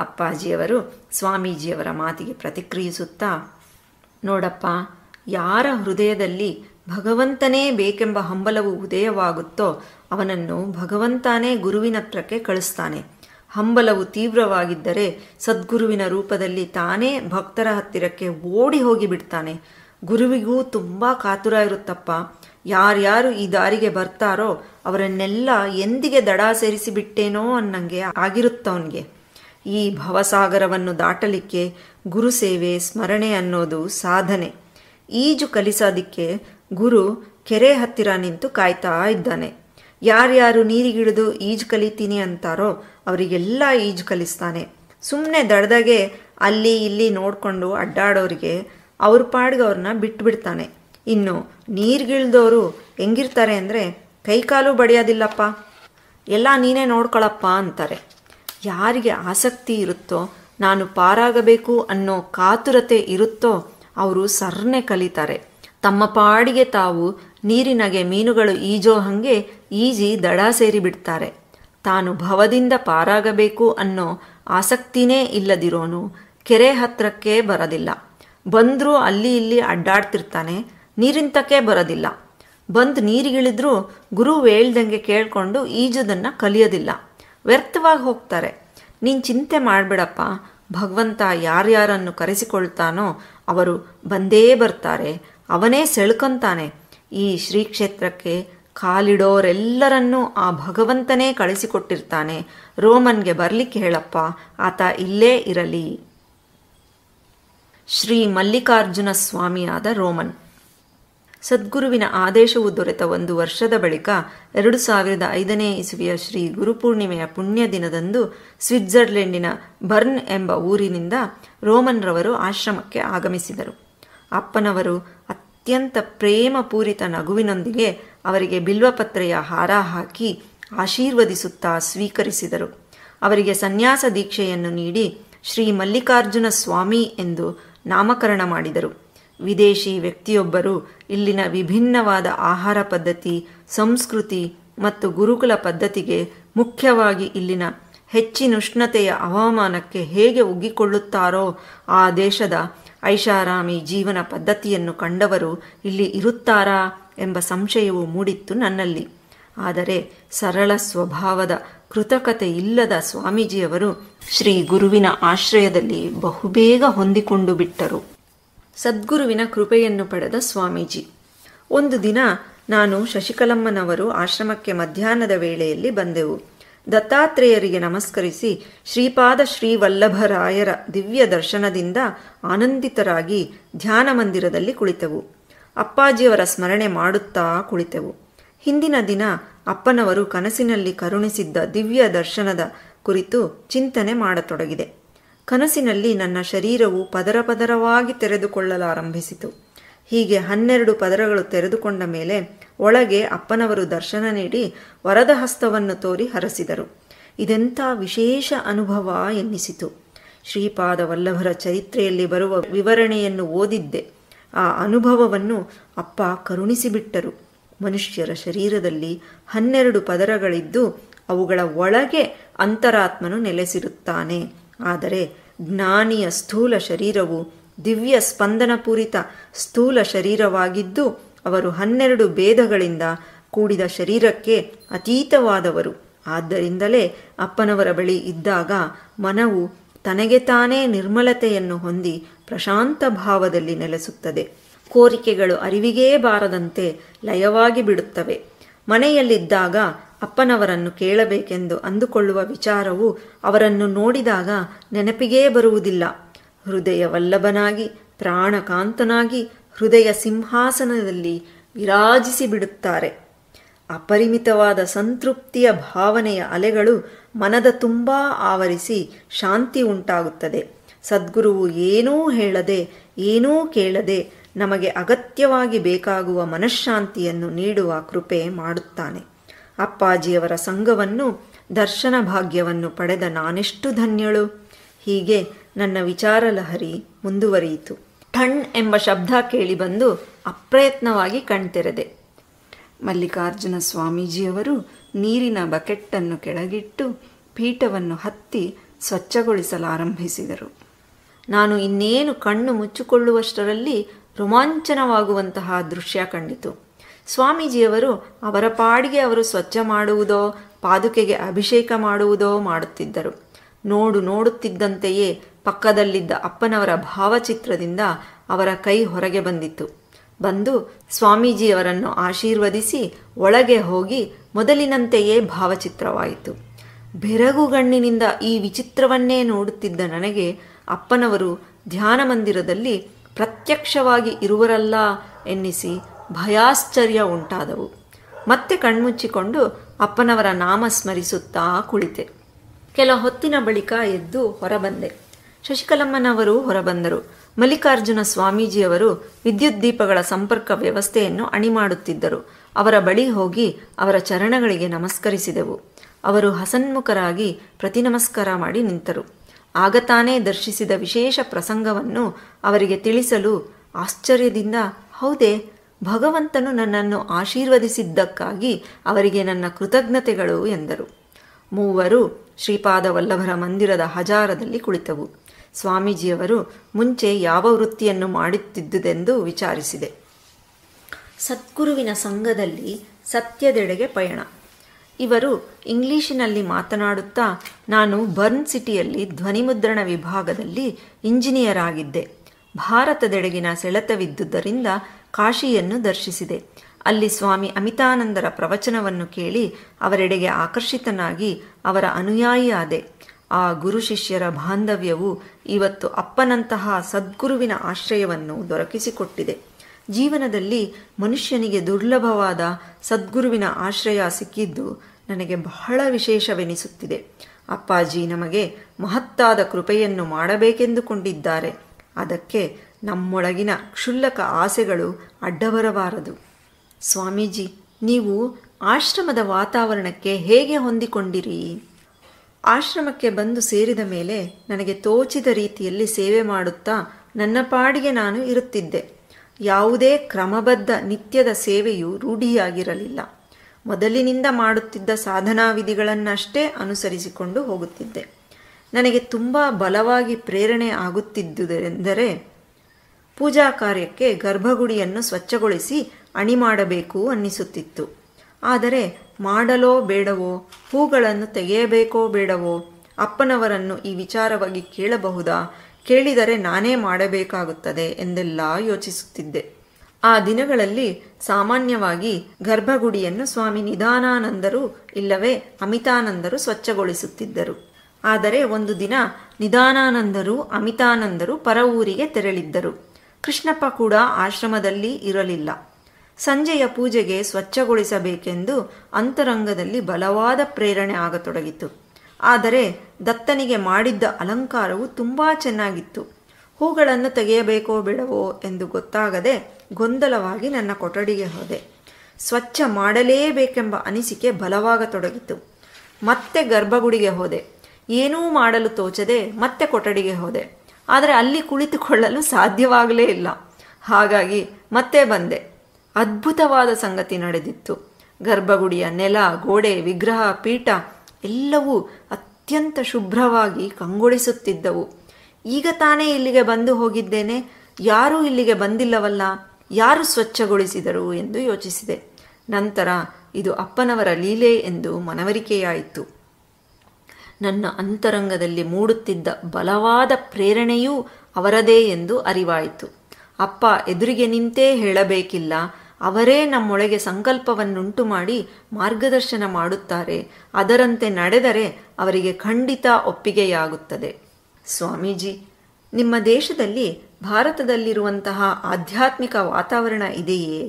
ಅಪ್ಪಾಜಿಯವರು ಸ್ವಾಮೀಜಿಯವರ ಮಾತಿಗೆ ಪ್ರತಿಕ್ರಿಯಿಸುತ್ತಾ ನೋಡಪ್ಪ ಯಾರ ಹೃದಯದಲ್ಲಿ ಭಗವಂತನೇ ಬೇಕೆಂಬ ಹಂಬಲವು ಉದಯವಾಗುತ್ತೋ ಅವನನ್ನು ಭಗವಂತನೇ ಗುರುವಿನ ಕಳಿಸ್ತಾನೆ ಹಂಬಲವು ತೀವ್ರವಾಗಿದ್ದರೆ ಸದ್ಗುರುವಿನ ರೂಪದಲ್ಲಿ ತಾನೇ ಭಕ್ತರ ಹತ್ತಿರಕ್ಕೆ ಓಡಿ ಹೋಗಿ ಗುರುವಿಗೂ ತುಂಬ ಕಾತುರ ಇರುತ್ತಪ್ಪ ಯಾರ್ಯಾರು ಈ ದಾರಿಗೆ ಬರ್ತಾರೋ ಅವರನ್ನೆಲ್ಲ ಎಂದಿಗೆ ದಡ ಸೇರಿಸಿಬಿಟ್ಟೇನೋ ಅನ್ನಂಗೆ ಆಗಿರುತ್ತವನಿಗೆ ಈ ಭವಸಾಗರವನ್ನು ದಾಟಲಿಕ್ಕೆ ಗುರು ಸೇವೆ ಸ್ಮರಣೆ ಅನ್ನೋದು ಸಾಧನೆ ಈಜು ಕಲಿಸೋದಿಕ್ಕೆ ಗುರು ಕೆರೆ ಹತ್ತಿರ ನಿಂತು ಕಾಯ್ತಾ ಇದ್ದಾನೆ ಯಾರ್ಯಾರು ನೀರಿಗಿಳಿದು ಈಜು ಕಲಿತೀನಿ ಅಂತಾರೋ ಅವರಿಗೆಲ್ಲ ಈಜು ಕಲಿಸ್ತಾನೆ ಸುಮ್ಮನೆ ದಡದಾಗೆ ಅಲ್ಲಿ ಇಲ್ಲಿ ನೋಡಿಕೊಂಡು ಅಡ್ಡಾಡೋರಿಗೆ ಅವ್ರ ಪಾಡ್ಗೆ ಅವ್ರನ್ನ ಬಿಟ್ಟುಬಿಡ್ತಾನೆ ಇನ್ನು ನೀರ್ಗಿಳ್ದವರು ಹೆಂಗಿರ್ತಾರೆ ಅಂದರೆ ಕೈಕಾಲು ಬಡಿಯೋದಿಲ್ಲಪ್ಪ ಎಲ್ಲ ನೀನೇ ನೋಡ್ಕೊಳಪ್ಪ ಅಂತಾರೆ ಯಾರಿಗೆ ಆಸಕ್ತಿ ಇರುತ್ತೋ ನಾನು ಪಾರಾಗಬೇಕು ಅನ್ನೋ ಕಾತುರತೆ ಇರುತ್ತೋ ಅವರು ಸರ್ನೆ ಕಲಿತಾರೆ ತಮ್ಮ ಪಾಡಿಗೆ ತಾವು ನೀರಿನಗೆ ಮೀನುಗಳು ಈಜೋ ಹಾಗೆ ಈಜಿ ದಡ ಸೇರಿಬಿಡ್ತಾರೆ ತಾನು ಭವದಿಂದ ಪಾರಾಗಬೇಕು ಅನ್ನೋ ಆಸಕ್ತಿನೇ ಇಲ್ಲದಿರೋನು ಕೆರೆ ಹತ್ರಕ್ಕೆ ಬರದಿಲ್ಲ ಬಂದರೂ ಅಲ್ಲಿ ಇಲ್ಲಿ ಅಡ್ಡಾಡ್ತಿರ್ತಾನೆ ನೀರಿಂತಕ್ಕೆ ಬರೋದಿಲ್ಲ ಬಂದು ನೀರಿಗಿಳಿದ್ರೂ ಗುರು ಹೇಳ್ದಂಗೆ ಕೇಳಿಕೊಂಡು ಈಜದನ್ನು ಕಲಿಯೋದಿಲ್ಲ ವ್ಯರ್ಥವಾಗಿ ಹೋಗ್ತಾರೆ ನೀನು ಚಿಂತೆ ಮಾಡಬೇಡಪ್ಪ ಭಗವಂತ ಯಾರ್ಯಾರನ್ನು ಕರೆಸಿಕೊಳ್ತಾನೋ ಅವರು ಬಂದೇ ಬರ್ತಾರೆ ಅವನೇ ಸೆಳ್ಕೊಂತಾನೆ ಈ ಶ್ರೀ ಕ್ಷೇತ್ರಕ್ಕೆ ಕಾಲಿಡೋರೆಲ್ಲರನ್ನೂ ಆ ಭಗವಂತನೇ ಕಳಿಸಿಕೊಟ್ಟಿರ್ತಾನೆ ರೋಮನ್ಗೆ ಬರಲಿಕ್ಕೆ ಹೇಳಪ್ಪ ಆತ ಇಲ್ಲೇ ಇರಲಿ ಶ್ರೀ ಮಲ್ಲಿಕಾರ್ಜುನ ಸ್ವಾಮಿಯಾದ ರೋಮನ್ ಸದ್ಗುರುವಿನ ಆದೇಶವು ದೊರೆತ ಒಂದು ವರ್ಷದ ಬಳಿಕ ಎರಡು ಸಾವಿರದ ಐದನೇ ಇಸುವಿಯ ಶ್ರೀ ಗುರುಪೂರ್ಣಿಮೆಯ ಪುಣ್ಯ ದಿನದಂದು ಸ್ವಿಟ್ಜರ್ಲೆಂಡಿನ ಬರ್ನ್ ಎಂಬ ಊರಿನಿಂದ ರೋಮನ್ರವರು ಆಶ್ರಮಕ್ಕೆ ಆಗಮಿಸಿದರು ಅಪ್ಪನವರು ಅತ್ಯಂತ ಪ್ರೇಮಪೂರಿತ ನಗುವಿನೊಂದಿಗೆ ಅವರಿಗೆ ಬಿಲ್ವಪತ್ರೆಯ ಹಾರ ಹಾಕಿ ಆಶೀರ್ವದಿಸುತ್ತಾ ಸ್ವೀಕರಿಸಿದರು ಅವರಿಗೆ ಸನ್ಯಾಸ ದೀಕ್ಷೆಯನ್ನು ನೀಡಿ ಶ್ರೀ ಮಲ್ಲಿಕಾರ್ಜುನ ಸ್ವಾಮಿ ಎಂದು ನಾಮಕರಣ ಮಾಡಿದರು ವಿದೇಶಿ ವ್ಯಕ್ತಿಯೊಬ್ಬರು ಇಲ್ಲಿನ ವಿಭಿನ್ನವಾದ ಆಹಾರ ಪದ್ಧತಿ ಸಂಸ್ಕೃತಿ ಮತ್ತು ಗುರುಕುಲ ಪದ್ಧತಿಗೆ ಮುಖ್ಯವಾಗಿ ಇಲ್ಲಿನ ಹೆಚ್ಚಿನ ಉಷ್ಣತೆಯ ಹವಾಮಾನಕ್ಕೆ ಹೇಗೆ ಉಗ್ಗಿಕೊಳ್ಳುತ್ತಾರೋ ಆ ದೇಶದ ಐಷಾರಾಮಿ ಜೀವನ ಪದ್ಧತಿಯನ್ನು ಕಂಡವರು ಇಲ್ಲಿ ಇರುತ್ತಾರಾ ಎಂಬ ಸಂಶಯವು ಮೂಡಿತ್ತು ನನ್ನಲ್ಲಿ ಆದರೆ ಸರಳ ಸ್ವಭಾವದ ಕೃತಕತೆ ಇಲ್ಲದ ಸ್ವಾಮೀಜಿಯವರು ಶ್ರೀ ಗುರುವಿನ ಆಶ್ರಯದಲ್ಲಿ ಬಹುಬೇಗ ಹೊಂದಿಕೊಂಡು ಬಿಟ್ಟರು ಸದ್ಗುರುವಿನ ಕೃಪೆಯನ್ನು ಪಡೆದ ಸ್ವಾಮೀಜಿ ಒಂದು ದಿನ ನಾನು ಶಶಿಕಲಮ್ಮನವರು ಆಶ್ರಮಕ್ಕೆ ಮಧ್ಯಾಹ್ನದ ವೇಳೆಯಲ್ಲಿ ಬಂದೆವು ದತ್ತಾತ್ರೇಯರಿಗೆ ನಮಸ್ಕರಿಸಿ ಶ್ರೀಪಾದ ಶ್ರೀವಲ್ಲಭರಾಯರ ದಿವ್ಯ ದರ್ಶನದಿಂದ ಆನಂದಿತರಾಗಿ ಧ್ಯಾನ ಮಂದಿರದಲ್ಲಿ ಕುಳಿತೆವು ಅಪ್ಪಾಜಿಯವರ ಸ್ಮರಣೆ ಮಾಡುತ್ತಾ ಕುಳಿತೆವು ಹಿಂದಿನ ದಿನ ಅಪ್ಪನವರು ಕನಸಿನಲ್ಲಿ ಕರುಣಿಸಿದ್ದ ದಿವ್ಯ ದರ್ಶನದ ಕುರಿತು ಚಿಂತನೆ ಮಾಡತೊಡಗಿದೆ ಕನಸಿನಲ್ಲಿ ನನ್ನ ಶರೀರವು ಪದರ ಪದರವಾಗಿ ತೆರೆದುಕೊಳ್ಳಲಾರಂಭಿಸಿತು ಹೀಗೆ ಹನ್ನೆರಡು ಪದರಗಳು ತೆರೆದುಕೊಂಡ ಮೇಲೆ ಒಳಗೆ ಅಪ್ಪನವರು ದರ್ಶನ ನೀಡಿ ವರದ ಹಸ್ತವನ್ನು ತೋರಿ ಹರಸಿದರು ಇದೆಂಥ ವಿಶೇಷ ಅನುಭವ ಎನ್ನಿಸಿತು ಶ್ರೀಪಾದ ವಲ್ಲಭರ ಚರಿತ್ರೆಯಲ್ಲಿ ಬರುವ ವಿವರಣೆಯನ್ನು ಓದಿದ್ದೆ ಆ ಅನುಭವವನ್ನು ಅಪ್ಪ ಕರುಣಿಸಿಬಿಟ್ಟರು ಮನುಷ್ಯರ ಶರೀರದಲ್ಲಿ ಹನ್ನೆರಡು ಪದರಗಳಿದ್ದು ಅವುಗಳ ಒಳಗೆ ಅಂತರಾತ್ಮನು ನೆಲೆಸಿರುತ್ತಾನೆ ಆದರೆ ಜ್ಞಾನಿಯ ಸ್ಥೂಲ ಶರೀರವು ದಿವ್ಯ ಸ್ಪಂದನಪೂರಿತ ಸ್ಥೂಲ ಶರೀರವಾಗಿದ್ದು ಅವರು ಹನ್ನೆರಡು ಭೇದಗಳಿಂದ ಕೂಡಿದ ಶರೀರಕ್ಕೆ ಅತೀತವಾದವರು ಆದ್ದರಿಂದಲೇ ಅಪ್ಪನವರ ಬಳಿ ಇದ್ದಾಗ ಮನವು ತನಗೆ ತಾನೇ ನಿರ್ಮಲತೆಯನ್ನು ಹೊಂದಿ ಪ್ರಶಾಂತ ಭಾವದಲ್ಲಿ ನೆಲೆಸುತ್ತದೆ ಕೋರಿಕೆಗಳು ಅರಿವಿಗೇ ಬಾರದಂತೆ ಲಯವಾಗಿ ಬಿಡುತ್ತವೆ ಮನೆಯಲ್ಲಿದ್ದಾಗ ಅಪ್ಪನವರನ್ನು ಕೇಳಬೇಕೆಂದು ಅಂದುಕೊಳ್ಳುವ ವಿಚಾರವು ಅವರನ್ನು ನೋಡಿದಾಗ ನೆನಪಿಗೇ ಬರುವುದಿಲ್ಲ ಹೃದಯವಲ್ಲಭನಾಗಿ ಪ್ರಾಣಕಾಂತನಾಗಿ ಹೃದಯ ಸಿಂಹಾಸನದಲ್ಲಿ ವಿರಾಜಿಸಿ ಬಿಡುತ್ತಾರೆ ಅಪರಿಮಿತವಾದ ಸಂತೃಪ್ತಿಯ ಭಾವನೆಯ ಅಲೆಗಳು ಮನದ ತುಂಬ ಆವರಿಸಿ ಶಾಂತಿ ಉಂಟಾಗುತ್ತದೆ ಸದ್ಗುರುವು ಏನೂ ಹೇಳದೆ ಏನೂ ಕೇಳದೆ ನಮಗೆ ಅಗತ್ಯವಾಗಿ ಬೇಕಾಗುವ ಮನಃಶಾಂತಿಯನ್ನು ನೀಡುವ ಕೃಪೆ ಮಾಡುತ್ತಾನೆ ಅಪ್ಪಾಜಿಯವರ ಸಂಘವನ್ನು ದರ್ಶನ ಭಾಗ್ಯವನ್ನು ಪಡೆದ ನಾನೆಷ್ಟು ಧನ್ಯಳು ಹೀಗೆ ನನ್ನ ವಿಚಾರಲಹರಿ ಮುಂದುವರಿಯಿತು ಠಣ್ ಎಂಬ ಶಬ್ದ ಕೇಳಿಬಂದು ಅಪ್ರಯತ್ನವಾಗಿ ಕಣ್ತೆರೆದೆ ಮಲ್ಲಿಕಾರ್ಜುನ ಸ್ವಾಮೀಜಿಯವರು ನೀರಿನ ಬಕೆಟ್ಟನ್ನು ಕೆಳಗಿಟ್ಟು ಪೀಠವನ್ನು ಹತ್ತಿ ಸ್ವಚ್ಛಗೊಳಿಸಲಾರಂಭಿಸಿದರು ನಾನು ಇನ್ನೇನು ಕಣ್ಣು ಮುಚ್ಚಿಕೊಳ್ಳುವಷ್ಟರಲ್ಲಿ ರೋಮಾಂಚನವಾಗುವಂತಹ ದೃಶ್ಯ ಕಂಡಿತು ಸ್ವಾಮೀಜಿಯವರು ಅವರ ಪಾಡಿಗೆ ಅವರು ಸ್ವಚ್ಛ ಮಾಡುವುದೋ ಪಾದುಕೆಗೆ ಅಭಿಷೇಕ ಮಾಡುವುದೋ ಮಾಡುತ್ತಿದ್ದರು ನೋಡು ನೋಡುತ್ತಿದ್ದಂತೆಯೇ ಪಕ್ಕದಲ್ಲಿದ್ದ ಅಪ್ಪನವರ ಭಾವಚಿತ್ರದಿಂದ ಅವರ ಕೈ ಹೊರಗೆ ಬಂದಿತು ಬಂದು ಸ್ವಾಮೀಜಿಯವರನ್ನು ಆಶೀರ್ವದಿಸಿ ಒಳಗೆ ಹೋಗಿ ಮೊದಲಿನಂತೆಯೇ ಭಾವಚಿತ್ರವಾಯಿತು ಬೆರಗುಗಣ್ಣಿನಿಂದ ಈ ವಿಚಿತ್ರವನ್ನೇ ನೋಡುತ್ತಿದ್ದ ನನಗೆ ಅಪ್ಪನವರು ಧ್ಯಾನ ಮಂದಿರದಲ್ಲಿ ಪ್ರತ್ಯಕ್ಷವಾಗಿ ಇರುವರಲ್ಲ ಎನ್ನಿಸಿ ಭಯಾಶ್ಚರ್ಯ ಉಂಟಾದವು ಮತ್ತೆ ಕಣ್ಮುಚ್ಚಿಕೊಂಡು ಅಪ್ಪನವರ ನಾಮ ಸ್ಮರಿಸುತ್ತಾ ಕುಳಿತೆ ಕೆಲ ಹೊತ್ತಿನ ಬಳಿಕ ಎದ್ದು ಹೊರಬಂದೆ ಶಶಿಕಲಮ್ಮನವರು ಹೊರಬಂದರು ಮಲ್ಲಿಕಾರ್ಜುನ ಸ್ವಾಮೀಜಿಯವರು ವಿದ್ಯುತ್ ದೀಪಗಳ ಸಂಪರ್ಕ ವ್ಯವಸ್ಥೆಯನ್ನು ಅಣಿ ಮಾಡುತ್ತಿದ್ದರು ಅವರ ಬಳಿ ಹೋಗಿ ಅವರ ಚರಣಗಳಿಗೆ ನಮಸ್ಕರಿಸಿದೆವು ಅವರು ಹಸನ್ಮುಖರಾಗಿ ಪ್ರತಿ ನಮಸ್ಕಾರ ಮಾಡಿ ನಿಂತರು ಆಗತಾನೇ ದರ್ಶಿಸಿದ ವಿಶೇಷ ಪ್ರಸಂಗವನ್ನು ಅವರಿಗೆ ತಿಳಿಸಲು ಆಶ್ಚರ್ಯದಿಂದ ಹೌದೇ ಭಗವಂತನು ನನ್ನನ್ನು ಆಶೀರ್ವದಿಸಿದ್ದಕ್ಕಾಗಿ ಅವರಿಗೆ ನನ್ನ ಕೃತಜ್ಞತೆಗಳು ಎಂದರು ಮೂವರು ಶ್ರೀಪಾದ ವಲ್ಲಭರ ಮಂದಿರದ ಹಜಾರದಲ್ಲಿ ಕುಳಿತವು ಸ್ವಾಮೀಜಿಯವರು ಮುಂಚೆ ಯಾವ ವೃತ್ತಿಯನ್ನು ಮಾಡುತ್ತಿದ್ದುದೆಂದು ವಿಚಾರಿಸಿದೆ ಸದ್ಗುರುವಿನ ಸಂಘದಲ್ಲಿ ಸತ್ಯದೆಡೆಗೆ ಪಯಣ ಇವರು ಇಂಗ್ಲಿಶಿನಲ್ಲಿ ಮಾತನಾಡುತ್ತಾ ನಾನು ಬರ್ನ್ ಸಿಟಿಯಲ್ಲಿ ಧ್ವನಿಮುದ್ರಣ ವಿಭಾಗದಲ್ಲಿ ಇಂಜಿನಿಯರ್ ಆಗಿದ್ದೆ ಭಾರತದೆಡೆಗಿನ ಸೆಳೆತವಿದ್ದುದರಿಂದ ಕಾಶಿಯನ್ನು ದರ್ಶಿಸಿದೆ ಅಲ್ಲಿ ಸ್ವಾಮಿ ಅಮಿತಾನಂದರ ಪ್ರವಚನವನ್ನು ಕೇಳಿ ಅವರೆಡೆಗೆ ಆಕರ್ಷಿತನಾಗಿ ಅವರ ಅನುಯಾಯಿಯಾದೆ ಆ ಗುರು ಶಿಷ್ಯರ ಬಾಂಧವ್ಯವು ಇವತ್ತು ಅಪ್ಪನಂತಹ ಸದ್ಗುರುವಿನ ಆಶ್ರಯವನ್ನು ದೊರಕಿಸಿಕೊಟ್ಟಿದೆ ಜೀವನದಲ್ಲಿ ಮನುಷ್ಯನಿಗೆ ದುರ್ಲಭವಾದ ಸದ್ಗುರುವಿನ ಆಶ್ರಯ ಸಿಕ್ಕಿದ್ದು ನನಗೆ ಬಹಳ ವಿಶೇಷವೆನಿಸುತ್ತಿದೆ ಅಪ್ಪಾಜಿ ನಮಗೆ ಮಹತ್ತಾದ ಕೃಪೆಯನ್ನು ಮಾಡಬೇಕೆಂದುಕೊಂಡಿದ್ದಾರೆ ಅದಕ್ಕೆ ನಮ್ಮೊಳಗಿನ ಕ್ಷುಲ್ಲಕ ಆಸೆಗಳು ಅಡ್ಡಬರಬಾರದು ಸ್ವಾಮೀಜಿ ನೀವು ಆಶ್ರಮದ ವಾತಾವರಣಕ್ಕೆ ಹೇಗೆ ಹೊಂದಿಕೊಂಡಿರಿ ಆಶ್ರಮಕ್ಕೆ ಬಂದು ಸೇರಿದ ಮೇಲೆ ನನಗೆ ತೋಚಿದ ರೀತಿಯಲ್ಲಿ ಸೇವೆ ಮಾಡುತ್ತಾ ನನ್ನ ಪಾಡಿಗೆ ನಾನು ಇರುತ್ತಿದ್ದೆ ಯಾವುದೇ ಕ್ರಮಬದ್ಧ ನಿತ್ಯದ ಸೇವೆಯು ರೂಢಿಯಾಗಿರಲಿಲ್ಲ ಮೊದಲಿನಿಂದ ಮಾಡುತ್ತಿದ್ದ ಸಾಧನಾ ವಿಧಿಗಳನ್ನಷ್ಟೇ ಅನುಸರಿಸಿಕೊಂಡು ಹೋಗುತ್ತಿದ್ದೆ ನನಗೆ ತುಂಬ ಬಲವಾಗಿ ಪ್ರೇರಣೆ ಆಗುತ್ತಿದ್ದುದೆಂದರೆ ಪೂಜಾ ಕಾರ್ಯಕ್ಕೆ ಗರ್ಭಗುಡಿಯನ್ನು ಸ್ವಚ್ಛಗೊಳಿಸಿ ಅಣಿ ಮಾಡಬೇಕು ಅನ್ನಿಸುತ್ತಿತ್ತು ಆದರೆ ಮಾಡಲೋ ಬೇಡವೋ ಹೂಗಳನ್ನು ತೆಗೆಯಬೇಕೋ ಬೇಡವೋ ಅಪ್ಪನವರನ್ನು ಈ ವಿಚಾರವಾಗಿ ಕೇಳಬಹುದಾ ಕೇಳಿದರೆ ನಾನೇ ಮಾಡಬೇಕಾಗುತ್ತದೆ ಎಂದೆಲ್ಲ ಯೋಚಿಸುತ್ತಿದ್ದೆ ಆ ದಿನಗಳಲ್ಲಿ ಸಾಮಾನ್ಯವಾಗಿ ಗರ್ಭಗುಡಿಯನ್ನು ಸ್ವಾಮಿ ನಿಧಾನಾನಂದರು ಇಲ್ಲವೇ ಅಮಿತಾನಂದರು ಸ್ವಚ್ಛಗೊಳಿಸುತ್ತಿದ್ದರು ಆದರೆ ಒಂದು ದಿನ ನಿಧಾನಾನಂದರು ಅಮಿತಾನಂದರು ಪರ ಊರಿಗೆ ತೆರಳಿದ್ದರು ಕೃಷ್ಣಪ್ಪ ಕೂಡ ಆಶ್ರಮದಲ್ಲಿ ಇರಲಿಲ್ಲ ಸಂಜೆಯ ಪೂಜೆಗೆ ಸ್ವಚ್ಛಗೊಳಿಸಬೇಕೆಂದು ಅಂತರಂಗದಲ್ಲಿ ಬಲವಾದ ಪ್ರೇರಣೆ ಆಗತೊಡಗಿತು ಆದರೆ ದತ್ತನಿಗೆ ಮಾಡಿದ್ದ ಅಲಂಕಾರವು ತುಂಬ ಚೆನ್ನಾಗಿತ್ತು ಹೂಗಳನ್ನು ತೆಗೆಯಬೇಕೋ ಬಿಡವೋ ಎಂದು ಗೊತ್ತಾಗದೆ ಗೊಂದಲವಾಗಿ ನನ್ನ ಕೊಠಡಿಗೆ ಹೋದೆ ಸ್ವಚ್ಛ ಮಾಡಲೇಬೇಕೆಂಬ ಅನಿಸಿಕೆ ಬಲವಾಗತೊಡಗಿತು ಮತ್ತೆ ಗರ್ಭಗುಡಿಗೆ ಹೋದೆ ಏನೂ ಮಾಡಲು ತೋಚದೆ ಮತ್ತೆ ಕೊಠಡಿಗೆ ಹೋದೆ ಆದರೆ ಅಲ್ಲಿ ಕುಳಿತುಕೊಳ್ಳಲು ಸಾಧ್ಯವಾಗಲೇ ಇಲ್ಲ ಹಾಗಾಗಿ ಮತ್ತೆ ಬಂದೆ ಅದ್ಭುತವಾದ ಸಂಗತಿ ನಡೆದಿತ್ತು ಗರ್ಭಗುಡಿಯ ನೆಲ ಗೋಡೆ ವಿಗ್ರಹ ಪೀಠ ಎಲ್ಲವೂ ಅತ್ಯಂತ ಶುಭ್ರವಾಗಿ ಕಂಗೊಳಿಸುತ್ತಿದ್ದವು ಈಗ ತಾನೇ ಇಲ್ಲಿಗೆ ಬಂದು ಹೋಗಿದ್ದೇನೆ ಯಾರೂ ಇಲ್ಲಿಗೆ ಬಂದಿಲ್ಲವಲ್ಲ ಯಾರು ಸ್ವಚ್ಛಗೊಳಿಸಿದರು ಎಂದು ಯೋಚಿಸಿದೆ ನಂತರ ಇದು ಅಪ್ಪನವರ ಲೀಲೆ ಎಂದು ಮನವರಿಕೆಯಾಯಿತು ನನ್ನ ಅಂತರಂಗದಲ್ಲಿ ಮೂಡುತ್ತಿದ್ದ ಬಲವಾದ ಪ್ರೇರಣೆಯೂ ಅವರದೇ ಎಂದು ಅರಿವಾಯಿತು ಅಪ್ಪ ಎದುರಿಗೆ ನಿಂತೇ ಹೇಳಬೇಕಿಲ್ಲ ಅವರೇ ನಮ್ಮೊಳಗೆ ಸಂಕಲ್ಪವನ್ನುಂಟು ಮಾಡಿ ಮಾರ್ಗದರ್ಶನ ಮಾಡುತ್ತಾರೆ ಅದರಂತೆ ನಡೆದರೆ ಅವರಿಗೆ ಖಂಡಿತ ಒಪ್ಪಿಗೆಯಾಗುತ್ತದೆ ಸ್ವಾಮೀಜಿ ನಿಮ್ಮ ದೇಶದಲ್ಲಿ ಭಾರತದಲ್ಲಿರುವಂತಹ ಆಧ್ಯಾತ್ಮಿಕ ವಾತಾವರಣ ಇದೆಯೇ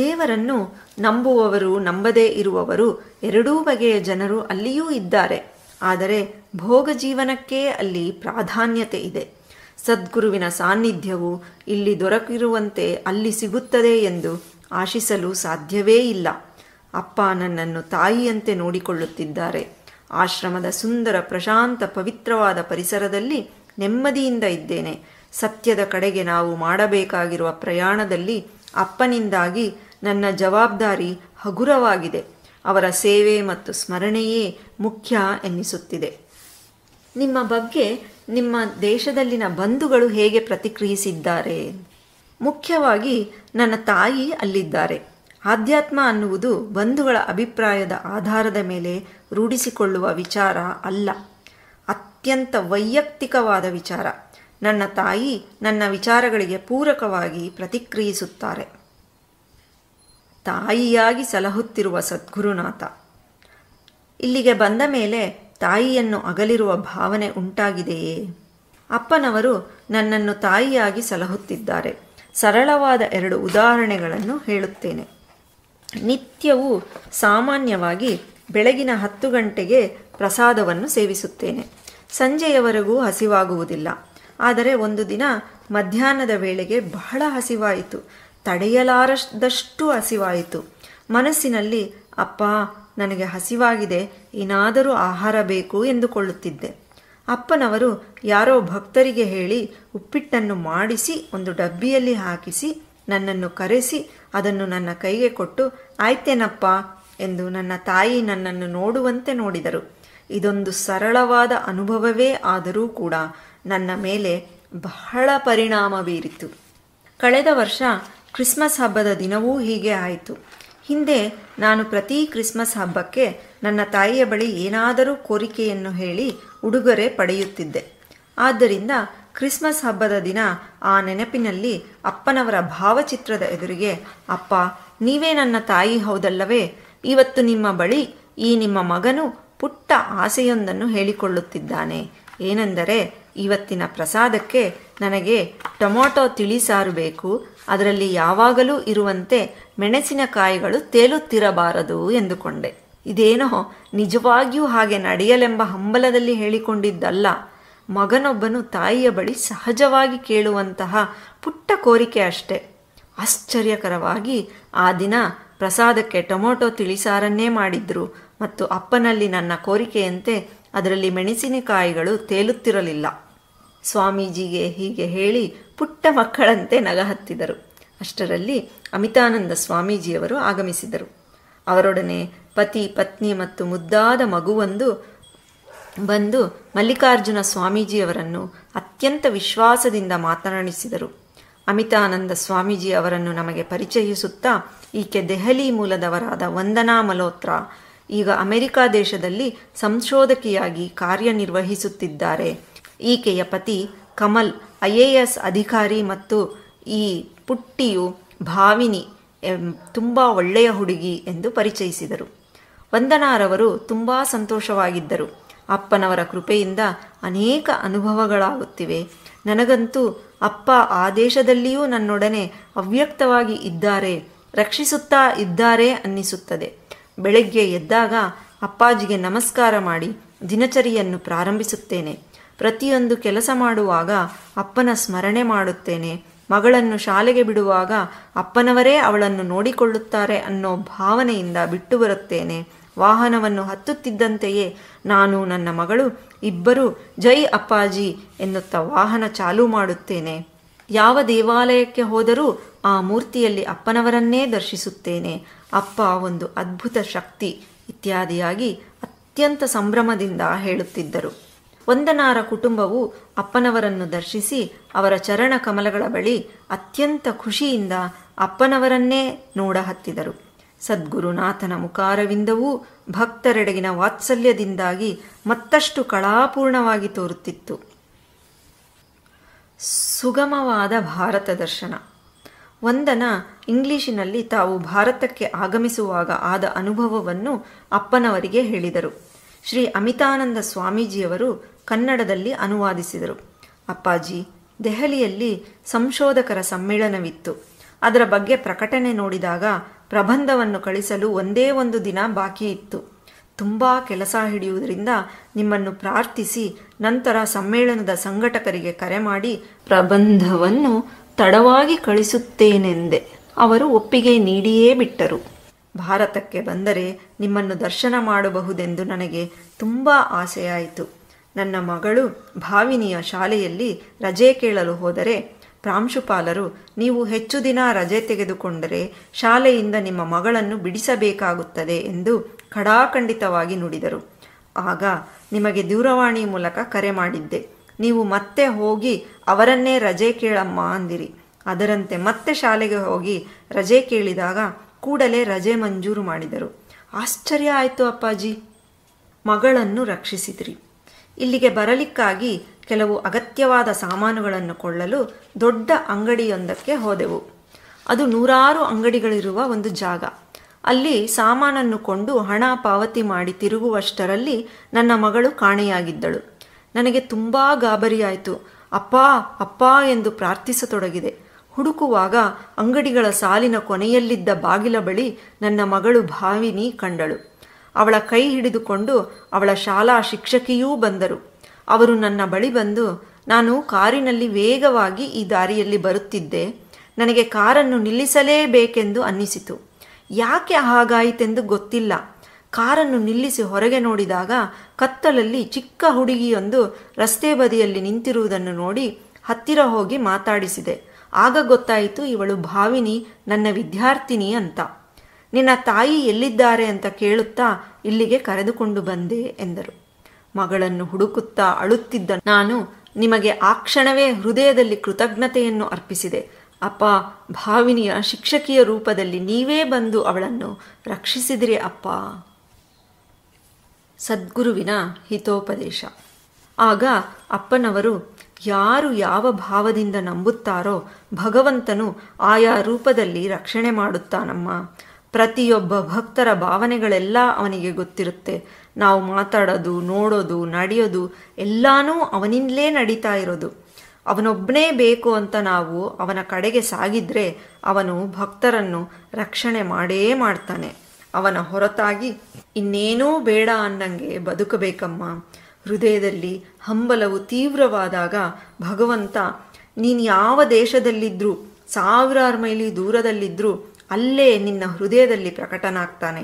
ದೇವರನ್ನು ನಂಬುವವರು ನಂಬದೇ ಇರುವವರು ಎರಡೂ ಬಗೆಯ ಜನರು ಅಲ್ಲಿಯೂ ಇದ್ದಾರೆ ಆದರೆ ಭೋಗ ಜೀವನಕ್ಕೇ ಅಲ್ಲಿ ಪ್ರಾಧಾನ್ಯತೆ ಇದೆ ಸದ್ಗುರುವಿನ ಸಾನ್ನಿಧ್ಯವು ಇಲ್ಲಿ ದೊರಕಿರುವಂತೆ ಅಲ್ಲಿ ಸಿಗುತ್ತದೆ ಎಂದು ಆಶಿಸಲು ಸಾಧ್ಯವೇ ಇಲ್ಲ ಅಪ್ಪ ನನ್ನನ್ನು ತಾಯಿಯಂತೆ ನೋಡಿಕೊಳ್ಳುತ್ತಿದ್ದಾರೆ ಆಶ್ರಮದ ಸುಂದರ ಪ್ರಶಾಂತ ಪವಿತ್ರವಾದ ಪರಿಸರದಲ್ಲಿ ನೆಮ್ಮದಿಯಿಂದ ಇದ್ದೇನೆ ಸತ್ಯದ ಕಡೆಗೆ ನಾವು ಮಾಡಬೇಕಾಗಿರುವ ಪ್ರಯಾಣದಲ್ಲಿ ಅಪ್ಪನಿಂದಾಗಿ ನನ್ನ ಜವಾಬ್ದಾರಿ ಹಗುರವಾಗಿದೆ ಅವರ ಸೇವೆ ಮತ್ತು ಸ್ಮರಣೆಯೇ ಮುಖ್ಯ ಎನ್ನಿಸುತ್ತಿದೆ ನಿಮ್ಮ ಬಗ್ಗೆ ನಿಮ್ಮ ದೇಶದಲ್ಲಿನ ಬಂಧುಗಳು ಹೇಗೆ ಪ್ರತಿಕ್ರಿಯಿಸಿದ್ದಾರೆ ಮುಖ್ಯವಾಗಿ ನನ್ನ ತಾಯಿ ಅಲ್ಲಿದ್ದಾರೆ ಆಧ್ಯಾತ್ಮ ಅನ್ನುವುದು ಬಂಧುಗಳ ಅಭಿಪ್ರಾಯದ ಆಧಾರದ ಮೇಲೆ ರೂಢಿಸಿಕೊಳ್ಳುವ ವಿಚಾರ ಅಲ್ಲ ಅತ್ಯಂತ ವೈಯಕ್ತಿಕವಾದ ವಿಚಾರ ನನ್ನ ತಾಯಿ ನನ್ನ ವಿಚಾರಗಳಿಗೆ ಪೂರಕವಾಗಿ ಪ್ರತಿಕ್ರಿಯಿಸುತ್ತಾರೆ ತಾಯಿಯಾಗಿ ಸಲಹುತ್ತಿರುವ ಸದ್ಗುರುನಾಥ ಇಲ್ಲಿಗೆ ಬಂದ ಮೇಲೆ ತಾಯಿಯನ್ನು ಅಗಲಿರುವ ಭಾವನೆ ಉಂಟಾಗಿದೆಯೇ ಅಪ್ಪನವರು ನನ್ನನ್ನು ತಾಯಿಯಾಗಿ ಸಲಹುತ್ತಿದ್ದಾರೆ ಸರಳವಾದ ಎರಡು ಉದಾಹರಣೆಗಳನ್ನು ಹೇಳುತ್ತೇನೆ ನಿತ್ಯವೂ ಸಾಮಾನ್ಯವಾಗಿ ಬೆಳಗಿನ ಹತ್ತು ಗಂಟೆಗೆ ಪ್ರಸಾದವನ್ನು ಸೇವಿಸುತ್ತೇನೆ ಸಂಜೆಯವರೆಗೂ ಹಸಿವಾಗುವುದಿಲ್ಲ ಆದರೆ ಒಂದು ದಿನ ಮಧ್ಯಾಹ್ನದ ವೇಳೆಗೆ ಬಹಳ ಹಸಿವಾಯಿತು ತಡೆಯಲಾರದಷ್ಟು ಹಸಿವಾಯಿತು ಮನಸ್ಸಿನಲ್ಲಿ ಅಪ್ಪ ನನಗೆ ಹಸಿವಾಗಿದೆ ಏನಾದರೂ ಆಹಾರ ಬೇಕು ಎಂದುಕೊಳ್ಳುತ್ತಿದ್ದೆ ಅಪ್ಪನವರು ಯಾರೋ ಭಕ್ತರಿಗೆ ಹೇಳಿ ಉಪ್ಪಿಟ್ಟನ್ನು ಮಾಡಿಸಿ ಒಂದು ಡಬ್ಬಿಯಲ್ಲಿ ಹಾಕಿಸಿ ನನ್ನನ್ನು ಕರೆಸಿ ಅದನ್ನು ನನ್ನ ಕೈಗೆ ಕೊಟ್ಟು ಆಯ್ತೇನಪ್ಪ ಎಂದು ನನ್ನ ತಾಯಿ ನನ್ನನ್ನು ನೋಡುವಂತೆ ನೋಡಿದರು ಇದೊಂದು ಸರಳವಾದ ಅನುಭವವೇ ಆದರೂ ಕೂಡ ನನ್ನ ಮೇಲೆ ಬಹಳ ಪರಿಣಾಮ ಬೀರಿತು ಕಳೆದ ವರ್ಷ ಕ್ರಿಸ್ಮಸ್ ಹಬ್ಬದ ದಿನವೂ ಹೀಗೆ ಆಯಿತು ಹಿಂದೆ ನಾನು ಪ್ರತಿ ಕ್ರಿಸ್ಮಸ್ ಹಬ್ಬಕ್ಕೆ ನನ್ನ ತಾಯಿಯ ಬಳಿ ಏನಾದರೂ ಕೋರಿಕೆಯನ್ನು ಹೇಳಿ ಉಡುಗೊರೆ ಪಡೆಯುತ್ತಿದ್ದೆ ಆದ್ದರಿಂದ ಕ್ರಿಸ್ಮಸ್ ಹಬ್ಬದ ದಿನ ಆ ನೆನಪಿನಲ್ಲಿ ಅಪ್ಪನವರ ಭಾವಚಿತ್ರದ ಎದುರಿಗೆ ಅಪ್ಪ ನೀವೇ ನನ್ನ ತಾಯಿ ಹೌದಲ್ಲವೇ ಇವತ್ತು ನಿಮ್ಮ ಬಳಿ ಈ ನಿಮ್ಮ ಮಗನು ಪುಟ್ಟ ಆಸೆಯೊಂದನ್ನು ಹೇಳಿಕೊಳ್ಳುತ್ತಿದ್ದಾನೆ ಏನೆಂದರೆ ಇವತ್ತಿನ ಪ್ರಸಾದಕ್ಕೆ ನನಗೆ ಟೊಮೊಟೊ ತಿಳಿಸಾರು ಬೇಕು ಅದರಲ್ಲಿ ಯಾವಾಗಲೂ ಇರುವಂತೆ ಮೆಣಸಿನಕಾಯಿಗಳು ತೇಲುತ್ತಿರಬಾರದು ಎಂದುಕೊಂಡೆ ಇದೇನೋ ನಿಜವಾಗಿಯೂ ಹಾಗೆ ನಡೆಯಲೆಂಬ ಹಂಬಲದಲ್ಲಿ ಹೇಳಿಕೊಂಡಿದ್ದಲ್ಲ ಮಗನೊಬ್ಬನು ತಾಯಿಯ ಬಳಿ ಸಹಜವಾಗಿ ಕೇಳುವಂತಹ ಪುಟ್ಟ ಕೋರಿಕೆ ಅಷ್ಟೆ ಆಶ್ಚರ್ಯಕರವಾಗಿ ಆ ದಿನ ಪ್ರಸಾದಕ್ಕೆ ಟೊಮೊಟೊ ತಿಳಿಸಾರನ್ನೇ ಮಾಡಿದ್ರು ಮತ್ತು ಅಪ್ಪನಲ್ಲಿ ನನ್ನ ಕೋರಿಕೆಯಂತೆ ಅದರಲ್ಲಿ ಮೆಣಸಿನಕಾಯಿಗಳು ತೇಲುತ್ತಿರಲಿಲ್ಲ ಸ್ವಾಮೀಜಿಗೆ ಹೀಗೆ ಹೇಳಿ ಪುಟ್ಟ ಮಕ್ಕಳಂತೆ ನಗ ಹತ್ತಿದರು ಅಷ್ಟರಲ್ಲಿ ಅಮಿತಾನಂದ ಸ್ವಾಮೀಜಿಯವರು ಆಗಮಿಸಿದರು ಅವರೊಡನೆ ಪತಿ ಪತ್ನಿ ಮತ್ತು ಮುದ್ದಾದ ಮಗುವೊಂದು ಬಂದು ಮಲ್ಲಿಕಾರ್ಜುನ ಸ್ವಾಮೀಜಿಯವರನ್ನು ಅತ್ಯಂತ ವಿಶ್ವಾಸದಿಂದ ಮಾತನಾಡಿಸಿದರು ಅಮಿತಾನಂದ ಸ್ವಾಮೀಜಿ ಅವರನ್ನು ನಮಗೆ ಪರಿಚಯಿಸುತ್ತಾ ಈಕೆ ದೆಹಲಿ ಮೂಲದವರಾದ ವಂದನಾ ಮಲೋತ್ರ ಈಗ ಅಮೆರಿಕ ದೇಶದಲ್ಲಿ ಸಂಶೋಧಕಿಯಾಗಿ ಕಾರ್ಯನಿರ್ವಹಿಸುತ್ತಿದ್ದಾರೆ ಈಕೆಯ ಪತಿ ಕಮಲ್ ಐ ಎ ಎಸ್ ಅಧಿಕಾರಿ ಮತ್ತು ಈ ಪುಟ್ಟಿಯು ಭಾವಿನಿ ತುಂಬ ಒಳ್ಳೆಯ ಹುಡುಗಿ ಎಂದು ಪರಿಚಯಿಸಿದರು ವಂದನಾರವರು ತುಂಬ ಸಂತೋಷವಾಗಿದ್ದರು ಅಪ್ಪನವರ ಕೃಪೆಯಿಂದ ಅನೇಕ ಅನುಭವಗಳಾಗುತ್ತಿವೆ ನನಗಂತೂ ಅಪ್ಪ ಆ ದೇಶದಲ್ಲಿಯೂ ನನ್ನೊಡನೆ ಅವ್ಯಕ್ತವಾಗಿ ಇದ್ದಾರೆ ರಕ್ಷಿಸುತ್ತಾ ಇದ್ದಾರೆ ಅನ್ನಿಸುತ್ತದೆ ಬೆಳಗ್ಗೆ ಎದ್ದಾಗ ಅಪ್ಪಾಜಿಗೆ ನಮಸ್ಕಾರ ಮಾಡಿ ದಿನಚರಿಯನ್ನು ಪ್ರಾರಂಭಿಸುತ್ತೇನೆ ಪ್ರತಿಯೊಂದು ಕೆಲಸ ಮಾಡುವಾಗ ಅಪ್ಪನ ಸ್ಮರಣೆ ಮಾಡುತ್ತೇನೆ ಮಗಳನ್ನು ಶಾಲೆಗೆ ಬಿಡುವಾಗ ಅಪ್ಪನವರೇ ಅವಳನ್ನು ನೋಡಿಕೊಳ್ಳುತ್ತಾರೆ ಅನ್ನೋ ಭಾವನೆಯಿಂದ ಬಿಟ್ಟು ಬರುತ್ತೇನೆ ವಾಹನವನ್ನು ಹತ್ತುತ್ತಿದ್ದಂತೆಯೇ ನಾನು ನನ್ನ ಮಗಳು ಇಬ್ಬರು ಜೈ ಅಪ್ಪಾಜಿ ಎನ್ನುತ್ತ ವಾಹನ ಚಾಲೂ ಮಾಡುತ್ತೇನೆ ಯಾವ ದೇವಾಲಯಕ್ಕೆ ಹೋದರೂ ಆ ಮೂರ್ತಿಯಲ್ಲಿ ಅಪ್ಪನವರನ್ನೇ ದರ್ಶಿಸುತ್ತೇನೆ ಅಪ್ಪ ಒಂದು ಅದ್ಭುತ ಶಕ್ತಿ ಇತ್ಯಾದಿಯಾಗಿ ಅತ್ಯಂತ ಸಂಭ್ರಮದಿಂದ ಹೇಳುತ್ತಿದ್ದರು ವಂದನಾರ ಕುಟುಂಬವು ಅಪ್ಪನವರನ್ನು ದರ್ಶಿಸಿ ಅವರ ಚರಣ ಕಮಲಗಳ ಬಳಿ ಅತ್ಯಂತ ಖುಷಿಯಿಂದ ಅಪ್ಪನವರನ್ನೇ ನೋಡ ಹತ್ತಿದರು ಸದ್ಗುರುನಾಥನ ಮುಖಾರವಿಂದವೂ ಭಕ್ತರೆಡೆಗಿನ ವಾತ್ಸಲ್ಯದಿಂದಾಗಿ ಮತ್ತಷ್ಟು ಕಳಾಪೂರ್ಣವಾಗಿ ತೋರುತ್ತಿತ್ತು ಸುಗಮವಾದ ಭಾರತ ದರ್ಶನ ವಂದನ ಇಂಗ್ಲಿಶಿನಲ್ಲಿ ತಾವು ಭಾರತಕ್ಕೆ ಆಗಮಿಸುವಾಗ ಆದ ಅನುಭವವನ್ನು ಅಪ್ಪನವರಿಗೆ ಹೇಳಿದರು ಶ್ರೀ ಅಮಿತಾನಂದ ಸ್ವಾಮೀಜಿಯವರು ಕನ್ನಡದಲ್ಲಿ ಅನುವಾದಿಸಿದರು ಅಪ್ಪಾಜಿ ದೆಹಲಿಯಲ್ಲಿ ಸಂಶೋಧಕರ ಸಮ್ಮೇಳನವಿತ್ತು ಅದರ ಬಗ್ಗೆ ಪ್ರಕಟಣೆ ನೋಡಿದಾಗ ಪ್ರಬಂಧವನ್ನು ಕಳಿಸಲು ಒಂದೇ ಒಂದು ದಿನ ಬಾಕಿ ಇತ್ತು ತುಂಬ ಕೆಲಸ ಹಿಡಿಯುವುದರಿಂದ ನಿಮ್ಮನ್ನು ಪ್ರಾರ್ಥಿಸಿ ನಂತರ ಸಮ್ಮೇಳನದ ಸಂಘಟಕರಿಗೆ ಕರೆ ಮಾಡಿ ಪ್ರಬಂಧವನ್ನು ತಡವಾಗಿ ಕಳಿಸುತ್ತೇನೆಂದೆ ಅವರು ಒಪ್ಪಿಗೆ ನೀಡಿಯೇ ಬಿಟ್ಟರು ಭಾರತಕ್ಕೆ ಬಂದರೆ ನಿಮ್ಮನ್ನು ದರ್ಶನ ಮಾಡಬಹುದೆಂದು ನನಗೆ ತುಂಬ ಆಸೆಯಾಯಿತು ನನ್ನ ಮಗಳು ಭಾವಿನಿಯ ಶಾಲೆಯಲ್ಲಿ ರಜೆ ಕೇಳಲು ಹೋದರೆ ಪ್ರಾಂಶುಪಾಲರು ನೀವು ಹೆಚ್ಚು ದಿನ ರಜೆ ತೆಗೆದುಕೊಂಡರೆ ಶಾಲೆಯಿಂದ ನಿಮ್ಮ ಮಗಳನ್ನು ಬಿಡಿಸಬೇಕಾಗುತ್ತದೆ ಎಂದು ಖಡಾಖಂಡಿತವಾಗಿ ನುಡಿದರು ಆಗ ನಿಮಗೆ ದೂರವಾಣಿ ಮೂಲಕ ಕರೆ ಮಾಡಿದ್ದೆ ನೀವು ಮತ್ತೆ ಹೋಗಿ ಅವರನ್ನೇ ರಜೆ ಕೇಳಮ್ಮ ಅಂದಿರಿ ಅದರಂತೆ ಮತ್ತೆ ಶಾಲೆಗೆ ಹೋಗಿ ರಜೆ ಕೇಳಿದಾಗ ಕೂಡಲೇ ರಜೆ ಮಂಜೂರು ಮಾಡಿದರು ಆಶ್ಚರ್ಯ ಆಯಿತು ಅಪ್ಪಾಜಿ ಮಗಳನ್ನು ರಕ್ಷಿಸಿದ್ರಿ ಇಲ್ಲಿಗೆ ಬರಲಿಕ್ಕಾಗಿ ಕೆಲವು ಅಗತ್ಯವಾದ ಸಾಮಾನುಗಳನ್ನು ಕೊಳ್ಳಲು ದೊಡ್ಡ ಅಂಗಡಿಯೊಂದಕ್ಕೆ ಹೋದೆವು ಅದು ನೂರಾರು ಅಂಗಡಿಗಳಿರುವ ಒಂದು ಜಾಗ ಅಲ್ಲಿ ಸಾಮಾನನ್ನು ಕೊಂಡು ಹಣ ಪಾವತಿ ಮಾಡಿ ತಿರುಗುವಷ್ಟರಲ್ಲಿ ನನ್ನ ಮಗಳು ಕಾಣೆಯಾಗಿದ್ದಳು ನನಗೆ ತುಂಬ ಗಾಬರಿಯಾಯಿತು ಅಪ್ಪ ಅಪ್ಪ ಎಂದು ಪ್ರಾರ್ಥಿಸತೊಡಗಿದೆ ಹುಡುಕುವಾಗ ಅಂಗಡಿಗಳ ಸಾಲಿನ ಕೊನೆಯಲ್ಲಿದ್ದ ಬಾಗಿಲ ಬಳಿ ನನ್ನ ಮಗಳು ಭಾವಿನಿ ಕಂಡಳು ಅವಳ ಕೈ ಹಿಡಿದುಕೊಂಡು ಅವಳ ಶಾಲಾ ಶಿಕ್ಷಕಿಯೂ ಬಂದರು ಅವರು ನನ್ನ ಬಳಿ ಬಂದು ನಾನು ಕಾರಿನಲ್ಲಿ ವೇಗವಾಗಿ ಈ ದಾರಿಯಲ್ಲಿ ಬರುತ್ತಿದ್ದೆ ನನಗೆ ಕಾರನ್ನು ನಿಲ್ಲಿಸಲೇಬೇಕೆಂದು ಅನ್ನಿಸಿತು ಯಾಕೆ ಹಾಗಾಯಿತೆಂದು ಗೊತ್ತಿಲ್ಲ ಕಾರನ್ನು ನಿಲ್ಲಿಸಿ ಹೊರಗೆ ನೋಡಿದಾಗ ಕತ್ತಲಲ್ಲಿ ಚಿಕ್ಕ ಹುಡುಗಿಯೊಂದು ರಸ್ತೆ ಬದಿಯಲ್ಲಿ ನಿಂತಿರುವುದನ್ನು ನೋಡಿ ಹತ್ತಿರ ಹೋಗಿ ಮಾತಾಡಿಸಿದೆ ಆಗ ಗೊತ್ತಾಯಿತು ಇವಳು ಭಾವಿನಿ ನನ್ನ ವಿದ್ಯಾರ್ಥಿನಿ ಅಂತ ನಿನ್ನ ತಾಯಿ ಎಲ್ಲಿದ್ದಾರೆ ಅಂತ ಕೇಳುತ್ತಾ ಇಲ್ಲಿಗೆ ಕರೆದುಕೊಂಡು ಬಂದೆ ಎಂದರು ಮಗಳನ್ನು ಹುಡುಕುತ್ತಾ ಅಳುತ್ತಿದ್ದ ನಾನು ನಿಮಗೆ ಆ ಕ್ಷಣವೇ ಹೃದಯದಲ್ಲಿ ಕೃತಜ್ಞತೆಯನ್ನು ಅರ್ಪಿಸಿದೆ ಅಪ್ಪ ಭಾವಿನಿಯ ಶಿಕ್ಷಕಿಯ ರೂಪದಲ್ಲಿ ನೀವೇ ಬಂದು ಅವಳನ್ನು ರಕ್ಷಿಸಿದಿರಿ ಅಪ್ಪ ಸದ್ಗುರುವಿನ ಹಿತೋಪದೇಶ ಆಗ ಅಪ್ಪನವರು ಯಾರು ಯಾವ ಭಾವದಿಂದ ನಂಬುತ್ತಾರೋ ಭಗವಂತನು ಆಯಾ ರೂಪದಲ್ಲಿ ರಕ್ಷಣೆ ಮಾಡುತ್ತಾನಮ್ಮ ಪ್ರತಿಯೊಬ್ಬ ಭಕ್ತರ ಭಾವನೆಗಳೆಲ್ಲ ಅವನಿಗೆ ಗೊತ್ತಿರುತ್ತೆ ನಾವು ಮಾತಾಡೋದು ನೋಡೋದು ನಡೆಯೋದು ಎಲ್ಲಾನೂ ಅವನಿಂದಲೇ ನಡೀತಾ ಇರೋದು ಅವನೊಬ್ಬನೇ ಬೇಕು ಅಂತ ನಾವು ಅವನ ಕಡೆಗೆ ಸಾಗಿದ್ರೆ ಅವನು ಭಕ್ತರನ್ನು ರಕ್ಷಣೆ ಮಾಡೇ ಮಾಡ್ತಾನೆ ಅವನ ಹೊರತಾಗಿ ಇನ್ನೇನೂ ಬೇಡ ಅನ್ನಂಗೆ ಬದುಕಬೇಕಮ್ಮ ಹೃದಯದಲ್ಲಿ ಹಂಬಲವು ತೀವ್ರವಾದಾಗ ಭಗವಂತ ನೀನು ಯಾವ ದೇಶದಲ್ಲಿದ್ದರೂ ಸಾವಿರಾರು ಮೈಲಿ ದೂರದಲ್ಲಿದ್ದರೂ ಅಲ್ಲೇ ನಿನ್ನ ಹೃದಯದಲ್ಲಿ ಪ್ರಕಟನಾಗ್ತಾನೆ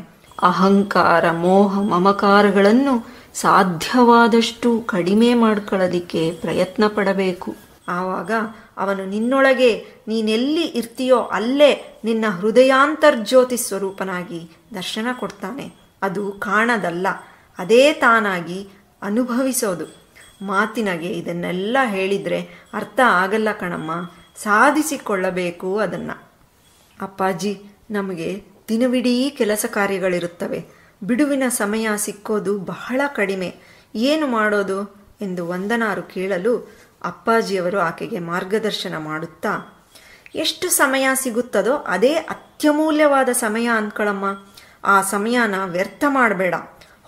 ಅಹಂಕಾರ ಮೋಹ ಮಮಕಾರಗಳನ್ನು ಸಾಧ್ಯವಾದಷ್ಟು ಕಡಿಮೆ ಮಾಡ್ಕೊಳ್ಳೋದಿಕ್ಕೆ ಪ್ರಯತ್ನ ಪಡಬೇಕು ಆವಾಗ ಅವನು ನಿನ್ನೊಳಗೆ ನೀನೆಲ್ಲಿ ಇರ್ತೀಯೋ ಅಲ್ಲೇ ನಿನ್ನ ಹೃದಯಾಂತರ್ಜ್ಯೋತಿ ಸ್ವರೂಪನಾಗಿ ದರ್ಶನ ಕೊಡ್ತಾನೆ ಅದು ಕಾಣದಲ್ಲ ಅದೇ ತಾನಾಗಿ ಅನುಭವಿಸೋದು ಮಾತಿನಗೆ ಇದನ್ನೆಲ್ಲ ಹೇಳಿದರೆ ಅರ್ಥ ಆಗಲ್ಲ ಕಣಮ್ಮ ಸಾಧಿಸಿಕೊಳ್ಳಬೇಕು ಅದನ್ನು ಅಪ್ಪಾಜಿ ನಮಗೆ ದಿನವಿಡೀ ಕೆಲಸ ಕಾರ್ಯಗಳಿರುತ್ತವೆ ಬಿಡುವಿನ ಸಮಯ ಸಿಕ್ಕೋದು ಬಹಳ ಕಡಿಮೆ ಏನು ಮಾಡೋದು ಎಂದು ವಂದನಾರು ಕೇಳಲು ಅಪ್ಪಾಜಿಯವರು ಆಕೆಗೆ ಮಾರ್ಗದರ್ಶನ ಮಾಡುತ್ತಾ ಎಷ್ಟು ಸಮಯ ಸಿಗುತ್ತದೋ ಅದೇ ಅತ್ಯಮೂಲ್ಯವಾದ ಸಮಯ ಅಂದ್ಕೊಳ್ಳಮ್ಮ ಆ ಸಮಯನ ವ್ಯರ್ಥ ಮಾಡಬೇಡ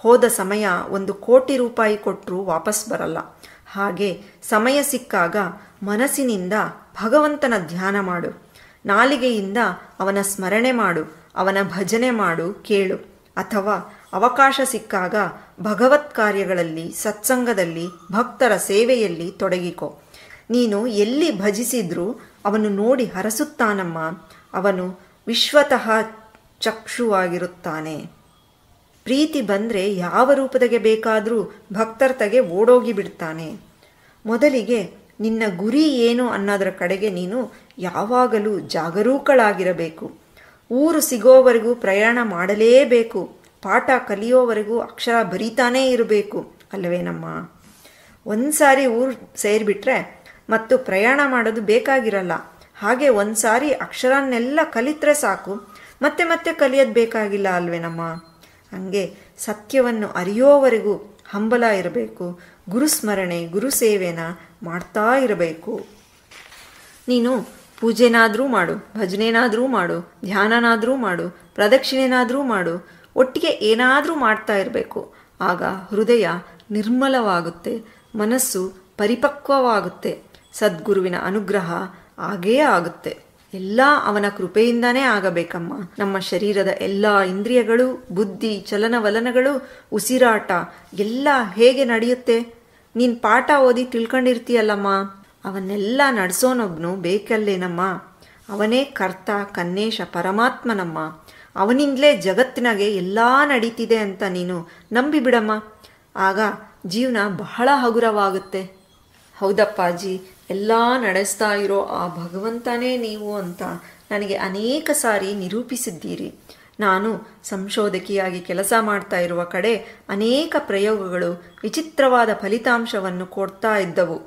ಹೋದ ಸಮಯ ಒಂದು ಕೋಟಿ ರೂಪಾಯಿ ಕೊಟ್ಟರೂ ವಾಪಸ್ ಬರಲ್ಲ ಹಾಗೆ ಸಮಯ ಸಿಕ್ಕಾಗ ಮನಸ್ಸಿನಿಂದ ಭಗವಂತನ ಧ್ಯಾನ ಮಾಡು ನಾಲಿಗೆಯಿಂದ ಅವನ ಸ್ಮರಣೆ ಮಾಡು ಅವನ ಭಜನೆ ಮಾಡು ಕೇಳು ಅಥವಾ ಅವಕಾಶ ಸಿಕ್ಕಾಗ ಭಗವತ್ ಕಾರ್ಯಗಳಲ್ಲಿ ಸತ್ಸಂಗದಲ್ಲಿ ಭಕ್ತರ ಸೇವೆಯಲ್ಲಿ ತೊಡಗಿಕೋ ನೀನು ಎಲ್ಲಿ ಭಜಿಸಿದ್ರೂ ಅವನು ನೋಡಿ ಹರಸುತ್ತಾನಮ್ಮ ಅವನು ವಿಶ್ವತಃ ಚಕ್ಷುವಾಗಿರುತ್ತಾನೆ ಪ್ರೀತಿ ಬಂದರೆ ಯಾವ ರೂಪದಗೆ ಬೇಕಾದರೂ ಭಕ್ತರ್ತಗೆ ಓಡೋಗಿ ಬಿಡ್ತಾನೆ ಮೊದಲಿಗೆ ನಿನ್ನ ಗುರಿ ಏನು ಅನ್ನೋದರ ಕಡೆಗೆ ನೀನು ಯಾವಾಗಲೂ ಜಾಗರೂಕಳಾಗಿರಬೇಕು ಊರು ಸಿಗೋವರೆಗೂ ಪ್ರಯಾಣ ಮಾಡಲೇಬೇಕು ಪಾಠ ಕಲಿಯೋವರೆಗೂ ಅಕ್ಷರ ಬರೀತಾನೇ ಇರಬೇಕು ಅಲ್ಲವೇ ನಮ್ಮ ಒಂದು ಸಾರಿ ಊರು ಸೇರಿಬಿಟ್ರೆ ಮತ್ತು ಪ್ರಯಾಣ ಮಾಡೋದು ಬೇಕಾಗಿರಲ್ಲ ಹಾಗೆ ಒಂದು ಸಾರಿ ಅಕ್ಷರನ್ನೆಲ್ಲ ಕಲಿತರೆ ಸಾಕು ಮತ್ತೆ ಮತ್ತೆ ಕಲಿಯೋದು ಬೇಕಾಗಿಲ್ಲ ಅಲ್ವೇನಮ್ಮ ಹಂಗೆ ಸತ್ಯವನ್ನು ಅರಿಯೋವರೆಗೂ ಹಂಬಲ ಇರಬೇಕು ಗುರುಸ್ಮರಣೆ ಗುರುಸೇವೆನ ಮಾಡ್ತಾ ಇರಬೇಕು ನೀನು ಪೂಜೆನಾದರೂ ಮಾಡು ಭಜನೆನಾದರೂ ಮಾಡು ಧ್ಯಾನನಾದರೂ ಮಾಡು ಪ್ರದಕ್ಷಿಣೆನಾದರೂ ಮಾಡು ಒಟ್ಟಿಗೆ ಏನಾದರೂ ಮಾಡ್ತಾ ಇರಬೇಕು ಆಗ ಹೃದಯ ನಿರ್ಮಲವಾಗುತ್ತೆ ಮನಸ್ಸು ಪರಿಪಕ್ವವಾಗುತ್ತೆ ಸದ್ಗುರುವಿನ ಅನುಗ್ರಹ ಹಾಗೇ ಆಗುತ್ತೆ ಎಲ್ಲ ಅವನ ಕೃಪೆಯಿಂದಾನೇ ಆಗಬೇಕಮ್ಮ ನಮ್ಮ ಶರೀರದ ಎಲ್ಲ ಇಂದ್ರಿಯಗಳು ಬುದ್ಧಿ ಚಲನವಲನಗಳು ಉಸಿರಾಟ ಎಲ್ಲ ಹೇಗೆ ನಡೆಯುತ್ತೆ ನೀನು ಪಾಠ ಓದಿ ತಿಳ್ಕೊಂಡಿರ್ತೀಯಲ್ಲಮ್ಮ ಅವನ್ನೆಲ್ಲ ನಡೆಸೋನೊಬ್ನು ಬೇಕಲ್ಲೇನಮ್ಮ ಅವನೇ ಕರ್ತ ಕನ್ನೇಶ ಪರಮಾತ್ಮನಮ್ಮ ಅವನಿಂದಲೇ ಜಗತ್ತಿನಾಗೆ ಎಲ್ಲ ನಡೀತಿದೆ ಅಂತ ನೀನು ನಂಬಿಬಿಡಮ್ಮ ಆಗ ಜೀವನ ಬಹಳ ಹಗುರವಾಗುತ್ತೆ ಹೌದಪ್ಪ ಅಜ್ಜಿ ಎಲ್ಲ ನಡೆಸ್ತಾ ಇರೋ ಆ ಭಗವಂತನೇ ನೀವು ಅಂತ ನನಗೆ ಅನೇಕ ಸಾರಿ ನಿರೂಪಿಸಿದ್ದೀರಿ ನಾನು ಸಂಶೋಧಕಿಯಾಗಿ ಕೆಲಸ ಮಾಡ್ತಾ ಇರುವ ಕಡೆ ಅನೇಕ ಪ್ರಯೋಗಗಳು ವಿಚಿತ್ರವಾದ ಫಲಿತಾಂಶವನ್ನು ಕೊಡ್ತಾ ಇದ್ದವು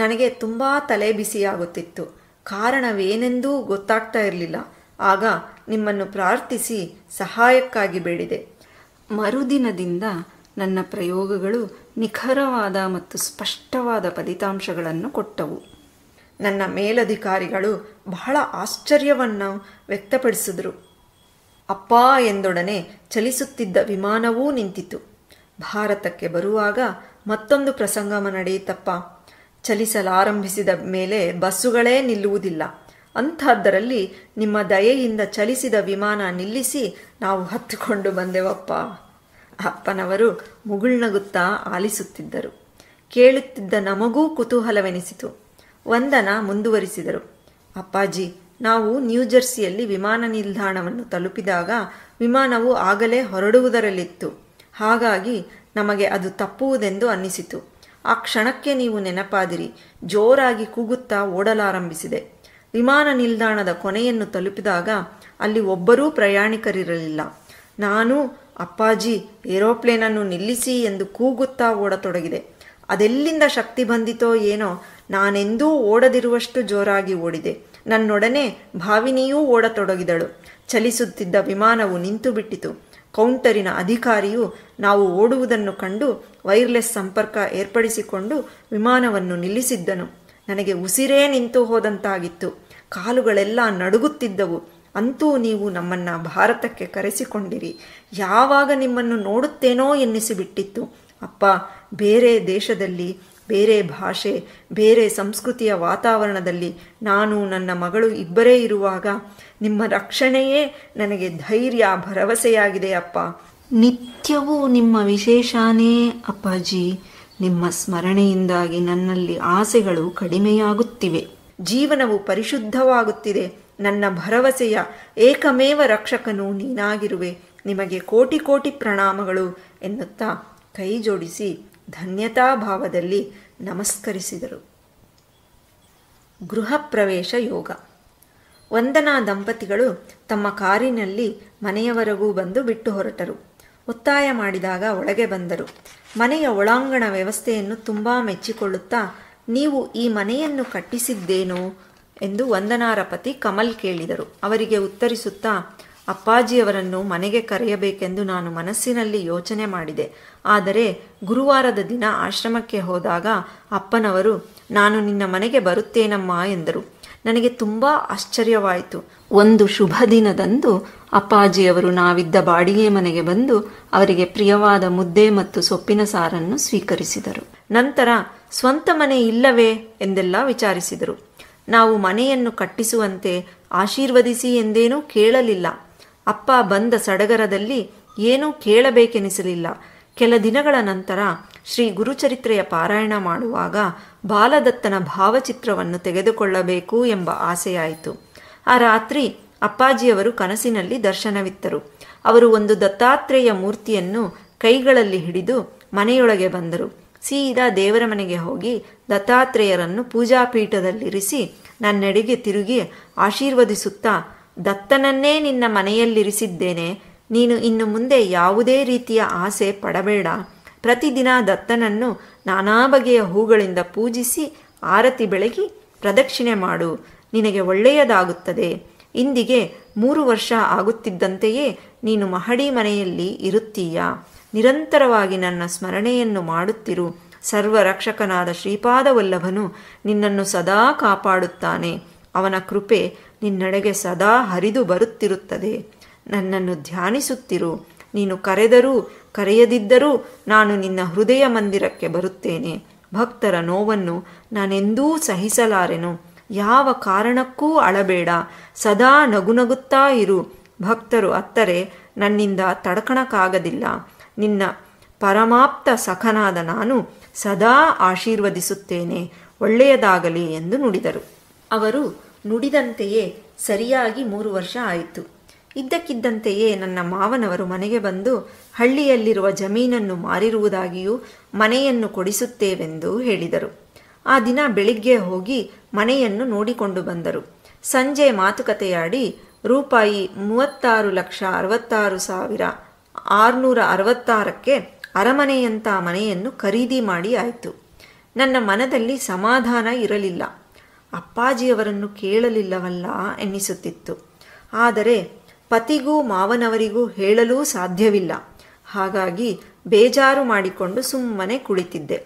ನನಗೆ ತುಂಬ ತಲೆ ಬಿಸಿಯಾಗುತ್ತಿತ್ತು ಕಾರಣವೇನೆಂದೂ ಗೊತ್ತಾಗ್ತಾ ಇರಲಿಲ್ಲ ಆಗ ನಿಮ್ಮನ್ನು ಪ್ರಾರ್ಥಿಸಿ ಸಹಾಯಕ್ಕಾಗಿ ಬೇಡಿದೆ ಮರುದಿನದಿಂದ ನನ್ನ ಪ್ರಯೋಗಗಳು ನಿಖರವಾದ ಮತ್ತು ಸ್ಪಷ್ಟವಾದ ಫಲಿತಾಂಶಗಳನ್ನು ಕೊಟ್ಟವು ನನ್ನ ಮೇಲಧಿಕಾರಿಗಳು ಬಹಳ ಆಶ್ಚರ್ಯವನ್ನು ವ್ಯಕ್ತಪಡಿಸಿದರು ಅಪ್ಪಾ ಎಂದೊಡನೆ ಚಲಿಸುತ್ತಿದ್ದ ವಿಮಾನವೂ ನಿಂತಿತು ಭಾರತಕ್ಕೆ ಬರುವಾಗ ಮತ್ತೊಂದು ಪ್ರಸಂಗಮ ನಡೆಯಿತಪ್ಪ ಚಲಿಸಲಾರಂಭಿಸಿದ ಮೇಲೆ ಬಸ್ಸುಗಳೇ ನಿಲ್ಲುವುದಿಲ್ಲ ಅಂಥದ್ದರಲ್ಲಿ ನಿಮ್ಮ ದಯೆಯಿಂದ ಚಲಿಸಿದ ವಿಮಾನ ನಿಲ್ಲಿಸಿ ನಾವು ಹತ್ತುಕೊಂಡು ಬಂದೆವಪ್ಪ ಅಪ್ಪನವರು ಮುಗುಳ್ನಗುತ್ತಾ ಆಲಿಸುತ್ತಿದ್ದರು ಕೇಳುತ್ತಿದ್ದ ನಮಗೂ ಕುತೂಹಲವೆನಿಸಿತು ವಂದನ ಮುಂದುವರಿಸಿದರು ಅಪ್ಪಾಜಿ ನಾವು ನ್ಯೂಜೆರ್ಸಿಯಲ್ಲಿ ವಿಮಾನ ನಿಲ್ದಾಣವನ್ನು ತಲುಪಿದಾಗ ವಿಮಾನವು ಆಗಲೇ ಹೊರಡುವುದರಲ್ಲಿತ್ತು ಹಾಗಾಗಿ ನಮಗೆ ಅದು ತಪ್ಪುವುದೆಂದು ಅನ್ನಿಸಿತು ಆ ಕ್ಷಣಕ್ಕೆ ನೀವು ನೆನಪಾದಿರಿ ಜೋರಾಗಿ ಕೂಗುತ್ತಾ ಓಡಲಾರಂಭಿಸಿದೆ ವಿಮಾನ ನಿಲ್ದಾಣದ ಕೊನೆಯನ್ನು ತಲುಪಿದಾಗ ಅಲ್ಲಿ ಒಬ್ಬರೂ ಪ್ರಯಾಣಿಕರಿರಲಿಲ್ಲ ನಾನು ಅಪ್ಪಾಜಿ ಏರೋಪ್ಲೇನನ್ನು ನಿಲ್ಲಿಸಿ ಎಂದು ಕೂಗುತ್ತಾ ಓಡತೊಡಗಿದೆ ಅದೆಲ್ಲಿಂದ ಶಕ್ತಿ ಬಂದಿತೋ ಏನೋ ನಾನೆಂದೂ ಓಡದಿರುವಷ್ಟು ಜೋರಾಗಿ ಓಡಿದೆ ನನ್ನೊಡನೆ ಭಾವಿನಿಯೂ ಓಡತೊಡಗಿದಳು ಚಲಿಸುತ್ತಿದ್ದ ವಿಮಾನವು ನಿಂತು ಬಿಟ್ಟಿತು ಕೌಂಟರಿನ ಅಧಿಕಾರಿಯು ನಾವು ಓಡುವುದನ್ನು ಕಂಡು ವೈರ್ಲೆಸ್ ಸಂಪರ್ಕ ಏರ್ಪಡಿಸಿಕೊಂಡು ವಿಮಾನವನ್ನು ನಿಲ್ಲಿಸಿದ್ದನು ನನಗೆ ಉಸಿರೇ ನಿಂತು ಹೋದಂತಾಗಿತ್ತು ಕಾಲುಗಳೆಲ್ಲ ನಡುಗುತ್ತಿದ್ದವು ಅಂತೂ ನೀವು ನಮ್ಮನ್ನು ಭಾರತಕ್ಕೆ ಕರೆಸಿಕೊಂಡಿರಿ ಯಾವಾಗ ನಿಮ್ಮನ್ನು ನೋಡುತ್ತೇನೋ ಎನ್ನಿಸಿಬಿಟ್ಟಿತ್ತು ಅಪ್ಪ ಬೇರೆ ದೇಶದಲ್ಲಿ ಬೇರೆ ಭಾಷೆ ಬೇರೆ ಸಂಸ್ಕೃತಿಯ ವಾತಾವರಣದಲ್ಲಿ ನಾನು ನನ್ನ ಮಗಳು ಇಬ್ಬರೇ ಇರುವಾಗ ನಿಮ್ಮ ರಕ್ಷಣೆಯೇ ನನಗೆ ಧೈರ್ಯ ಭರವಸೆಯಾಗಿದೆ ಅಪ್ಪ ನಿತ್ಯವೂ ನಿಮ್ಮ ವಿಶೇಷಾನೇ ಅಪ್ಪಾಜಿ ನಿಮ್ಮ ಸ್ಮರಣೆಯಿಂದಾಗಿ ನನ್ನಲ್ಲಿ ಆಸೆಗಳು ಕಡಿಮೆಯಾಗುತ್ತಿವೆ ಜೀವನವು ಪರಿಶುದ್ಧವಾಗುತ್ತಿದೆ ನನ್ನ ಭರವಸೆಯ ಏಕಮೇವ ರಕ್ಷಕನು ನೀನಾಗಿರುವೆ ನಿಮಗೆ ಕೋಟಿ ಕೋಟಿ ಪ್ರಣಾಮಗಳು ಎನ್ನುತ್ತಾ ಕೈ ಜೋಡಿಸಿ ಧನ್ಯತಾ ಭಾವದಲ್ಲಿ ನಮಸ್ಕರಿಸಿದರು ಗೃಹ ಪ್ರವೇಶ ಯೋಗ ವಂದನಾ ದಂಪತಿಗಳು ತಮ್ಮ ಕಾರಿನಲ್ಲಿ ಮನೆಯವರೆಗೂ ಬಂದು ಬಿಟ್ಟು ಹೊರಟರು ಒತ್ತಾಯ ಮಾಡಿದಾಗ ಒಳಗೆ ಬಂದರು ಮನೆಯ ಒಳಾಂಗಣ ವ್ಯವಸ್ಥೆಯನ್ನು ತುಂಬಾ ಮೆಚ್ಚಿಕೊಳ್ಳುತ್ತಾ ನೀವು ಈ ಮನೆಯನ್ನು ಕಟ್ಟಿಸಿದ್ದೇನೋ ಎಂದು ವಂದನಾರ ಪತಿ ಕಮಲ್ ಕೇಳಿದರು ಅವರಿಗೆ ಉತ್ತರಿಸುತ್ತಾ ಅಪ್ಪಾಜಿಯವರನ್ನು ಮನೆಗೆ ಕರೆಯಬೇಕೆಂದು ನಾನು ಮನಸ್ಸಿನಲ್ಲಿ ಯೋಚನೆ ಮಾಡಿದೆ ಆದರೆ ಗುರುವಾರದ ದಿನ ಆಶ್ರಮಕ್ಕೆ ಹೋದಾಗ ಅಪ್ಪನವರು ನಾನು ನಿನ್ನ ಮನೆಗೆ ಬರುತ್ತೇನಮ್ಮ ಎಂದರು ನನಗೆ ತುಂಬ ಆಶ್ಚರ್ಯವಾಯಿತು ಒಂದು ಶುಭ ದಿನದಂದು ಅಪ್ಪಾಜಿಯವರು ನಾವಿದ್ದ ಬಾಡಿಗೆ ಮನೆಗೆ ಬಂದು ಅವರಿಗೆ ಪ್ರಿಯವಾದ ಮುದ್ದೆ ಮತ್ತು ಸೊಪ್ಪಿನ ಸಾರನ್ನು ಸ್ವೀಕರಿಸಿದರು ನಂತರ ಸ್ವಂತ ಮನೆ ಇಲ್ಲವೇ ಎಂದೆಲ್ಲ ವಿಚಾರಿಸಿದರು ನಾವು ಮನೆಯನ್ನು ಕಟ್ಟಿಸುವಂತೆ ಆಶೀರ್ವದಿಸಿ ಎಂದೇನೂ ಕೇಳಲಿಲ್ಲ ಅಪ್ಪ ಬಂದ ಸಡಗರದಲ್ಲಿ ಏನೂ ಕೇಳಬೇಕೆನಿಸಲಿಲ್ಲ ಕೆಲ ದಿನಗಳ ನಂತರ ಶ್ರೀ ಗುರುಚರಿತ್ರೆಯ ಪಾರಾಯಣ ಮಾಡುವಾಗ ಬಾಲದತ್ತನ ಭಾವಚಿತ್ರವನ್ನು ತೆಗೆದುಕೊಳ್ಳಬೇಕು ಎಂಬ ಆಸೆಯಾಯಿತು ಆ ರಾತ್ರಿ ಅಪ್ಪಾಜಿಯವರು ಕನಸಿನಲ್ಲಿ ದರ್ಶನವಿತ್ತರು ಅವರು ಒಂದು ದತ್ತಾತ್ರೇಯ ಮೂರ್ತಿಯನ್ನು ಕೈಗಳಲ್ಲಿ ಹಿಡಿದು ಮನೆಯೊಳಗೆ ಬಂದರು ಸೀದಾ ದೇವರ ಮನೆಗೆ ಹೋಗಿ ದತ್ತಾತ್ರೇಯರನ್ನು ಪೂಜಾಪೀಠದಲ್ಲಿರಿಸಿ ನನ್ನೆಡೆಗೆ ತಿರುಗಿ ಆಶೀರ್ವದಿಸುತ್ತಾ ದತ್ತನನ್ನೇ ನಿನ್ನ ಮನೆಯಲ್ಲಿರಿಸಿದ್ದೇನೆ ನೀನು ಇನ್ನು ಮುಂದೆ ಯಾವುದೇ ರೀತಿಯ ಆಸೆ ಪಡಬೇಡ ಪ್ರತಿದಿನ ದತ್ತನನ್ನು ನಾನಾ ಬಗೆಯ ಹೂಗಳಿಂದ ಪೂಜಿಸಿ ಆರತಿ ಬೆಳಗಿ ಪ್ರದಕ್ಷಿಣೆ ಮಾಡು ನಿನಗೆ ಒಳ್ಳೆಯದಾಗುತ್ತದೆ ಇಂದಿಗೆ ಮೂರು ವರ್ಷ ಆಗುತ್ತಿದ್ದಂತೆಯೇ ನೀನು ಮಹಡಿ ಮನೆಯಲ್ಲಿ ಇರುತ್ತೀಯ ನಿರಂತರವಾಗಿ ನನ್ನ ಸ್ಮರಣೆಯನ್ನು ಮಾಡುತ್ತಿರು ಸರ್ವರಕ್ಷಕನಾದ ಶ್ರೀಪಾದವಲ್ಲಭನು ನಿನ್ನನ್ನು ಸದಾ ಕಾಪಾಡುತ್ತಾನೆ ಅವನ ಕೃಪೆ ನಿನ್ನಡೆಗೆ ಸದಾ ಹರಿದು ಬರುತ್ತಿರುತ್ತದೆ ನನ್ನನ್ನು ಧ್ಯಾನಿಸುತ್ತಿರು ನೀನು ಕರೆದರೂ ಕರೆಯದಿದ್ದರೂ ನಾನು ನಿನ್ನ ಹೃದಯ ಮಂದಿರಕ್ಕೆ ಬರುತ್ತೇನೆ ಭಕ್ತರ ನೋವನ್ನು ನಾನೆಂದೂ ಸಹಿಸಲಾರೆನು ಯಾವ ಕಾರಣಕ್ಕೂ ಅಳಬೇಡ ಸದಾ ನಗುನಗುತ್ತಾ ಇರು ಭಕ್ತರು ಅತ್ತರೆ ನನ್ನಿಂದ ತಡಕಣಕ್ಕಾಗದಿಲ್ಲ ನಿನ್ನ ಪರಮಾಪ್ತ ಸಖನಾದ ನಾನು ಸದಾ ಆಶೀರ್ವದಿಸುತ್ತೇನೆ ಒಳ್ಳೆಯದಾಗಲಿ ಎಂದು ನುಡಿದರು ಅವರು ನುಡಿದಂತೆಯೇ ಸರಿಯಾಗಿ ಮೂರು ವರ್ಷ ಆಯಿತು ಇದ್ದಕ್ಕಿದ್ದಂತೆಯೇ ನನ್ನ ಮಾವನವರು ಮನೆಗೆ ಬಂದು ಹಳ್ಳಿಯಲ್ಲಿರುವ ಜಮೀನನ್ನು ಮಾರಿರುವುದಾಗಿಯೂ ಮನೆಯನ್ನು ಕೊಡಿಸುತ್ತೇವೆಂದು ಹೇಳಿದರು ಆ ದಿನ ಬೆಳಿಗ್ಗೆ ಹೋಗಿ ಮನೆಯನ್ನು ನೋಡಿಕೊಂಡು ಬಂದರು ಸಂಜೆ ಮಾತುಕತೆಯಾಡಿ ರೂಪಾಯಿ ಮೂವತ್ತಾರು ಲಕ್ಷ ಅರವತ್ತಾರು ಸಾವಿರ ಆರುನೂರ ಅರವತ್ತಾರಕ್ಕೆ ಅರಮನೆಯಂಥ ಮನೆಯನ್ನು ಖರೀದಿ ಮಾಡಿ ಆಯಿತು ನನ್ನ ಮನದಲ್ಲಿ ಸಮಾಧಾನ ಇರಲಿಲ್ಲ ಅಪ್ಪಾಜಿಯವರನ್ನು ಕೇಳಲಿಲ್ಲವಲ್ಲ ಎನ್ನಿಸುತ್ತಿತ್ತು ಆದರೆ ಪತಿಗೂ ಮಾವನವರಿಗೂ ಹೇಳಲೂ ಸಾಧ್ಯವಿಲ್ಲ ಹಾಗಾಗಿ ಬೇಜಾರು ಮಾಡಿಕೊಂಡು ಸುಮ್ಮನೆ ಕುಳಿತಿದ್ದೆ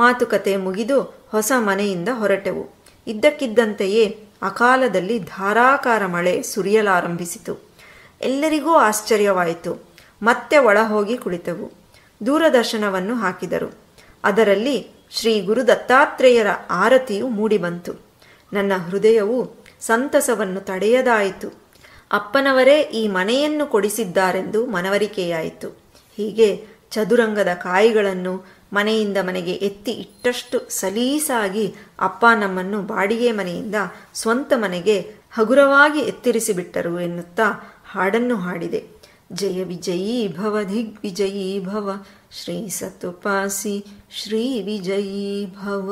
ಮಾತುಕತೆ ಮುಗಿದು ಹೊಸ ಮನೆಯಿಂದ ಹೊರಟೆವು ಇದ್ದಕ್ಕಿದ್ದಂತೆಯೇ ಅಕಾಲದಲ್ಲಿ ಧಾರಾಕಾರ ಮಳೆ ಸುರಿಯಲಾರಂಭಿಸಿತು ಎಲ್ಲರಿಗೂ ಆಶ್ಚರ್ಯವಾಯಿತು ಮತ್ತೆ ಒಳ ಹೋಗಿ ಕುಳಿತೆವು ದೂರದರ್ಶನವನ್ನು ಹಾಕಿದರು ಅದರಲ್ಲಿ ಶ್ರೀ ಗುರು ದತ್ತಾತ್ರೇಯರ ಆರತಿಯು ಮೂಡಿಬಂತು ನನ್ನ ಹೃದಯವು ಸಂತಸವನ್ನು ತಡೆಯದಾಯಿತು ಅಪ್ಪನವರೇ ಈ ಮನೆಯನ್ನು ಕೊಡಿಸಿದ್ದಾರೆಂದು ಮನವರಿಕೆಯಾಯಿತು ಹೀಗೆ ಚದುರಂಗದ ಕಾಯಿಗಳನ್ನು ಮನೆಯಿಂದ ಮನೆಗೆ ಎತ್ತಿ ಇಟ್ಟಷ್ಟು ಸಲೀಸಾಗಿ ಅಪ್ಪ ನಮ್ಮನ್ನು ಬಾಡಿಗೆ ಮನೆಯಿಂದ ಸ್ವಂತ ಮನೆಗೆ ಹಗುರವಾಗಿ ಎತ್ತಿರಿಸಿಬಿಟ್ಟರು ಎನ್ನುತ್ತಾ ಹಾಡನ್ನು ಹಾಡಿದೆ ಜಯ ವಿಜಯೀ ಭವ ದಿಗ್ವಿಜಯೀ ಭವ ಶ್ರೀ ಸತುಪಾಸಿ ಶ್ರೀ ವಿಜಯೀ ಭವ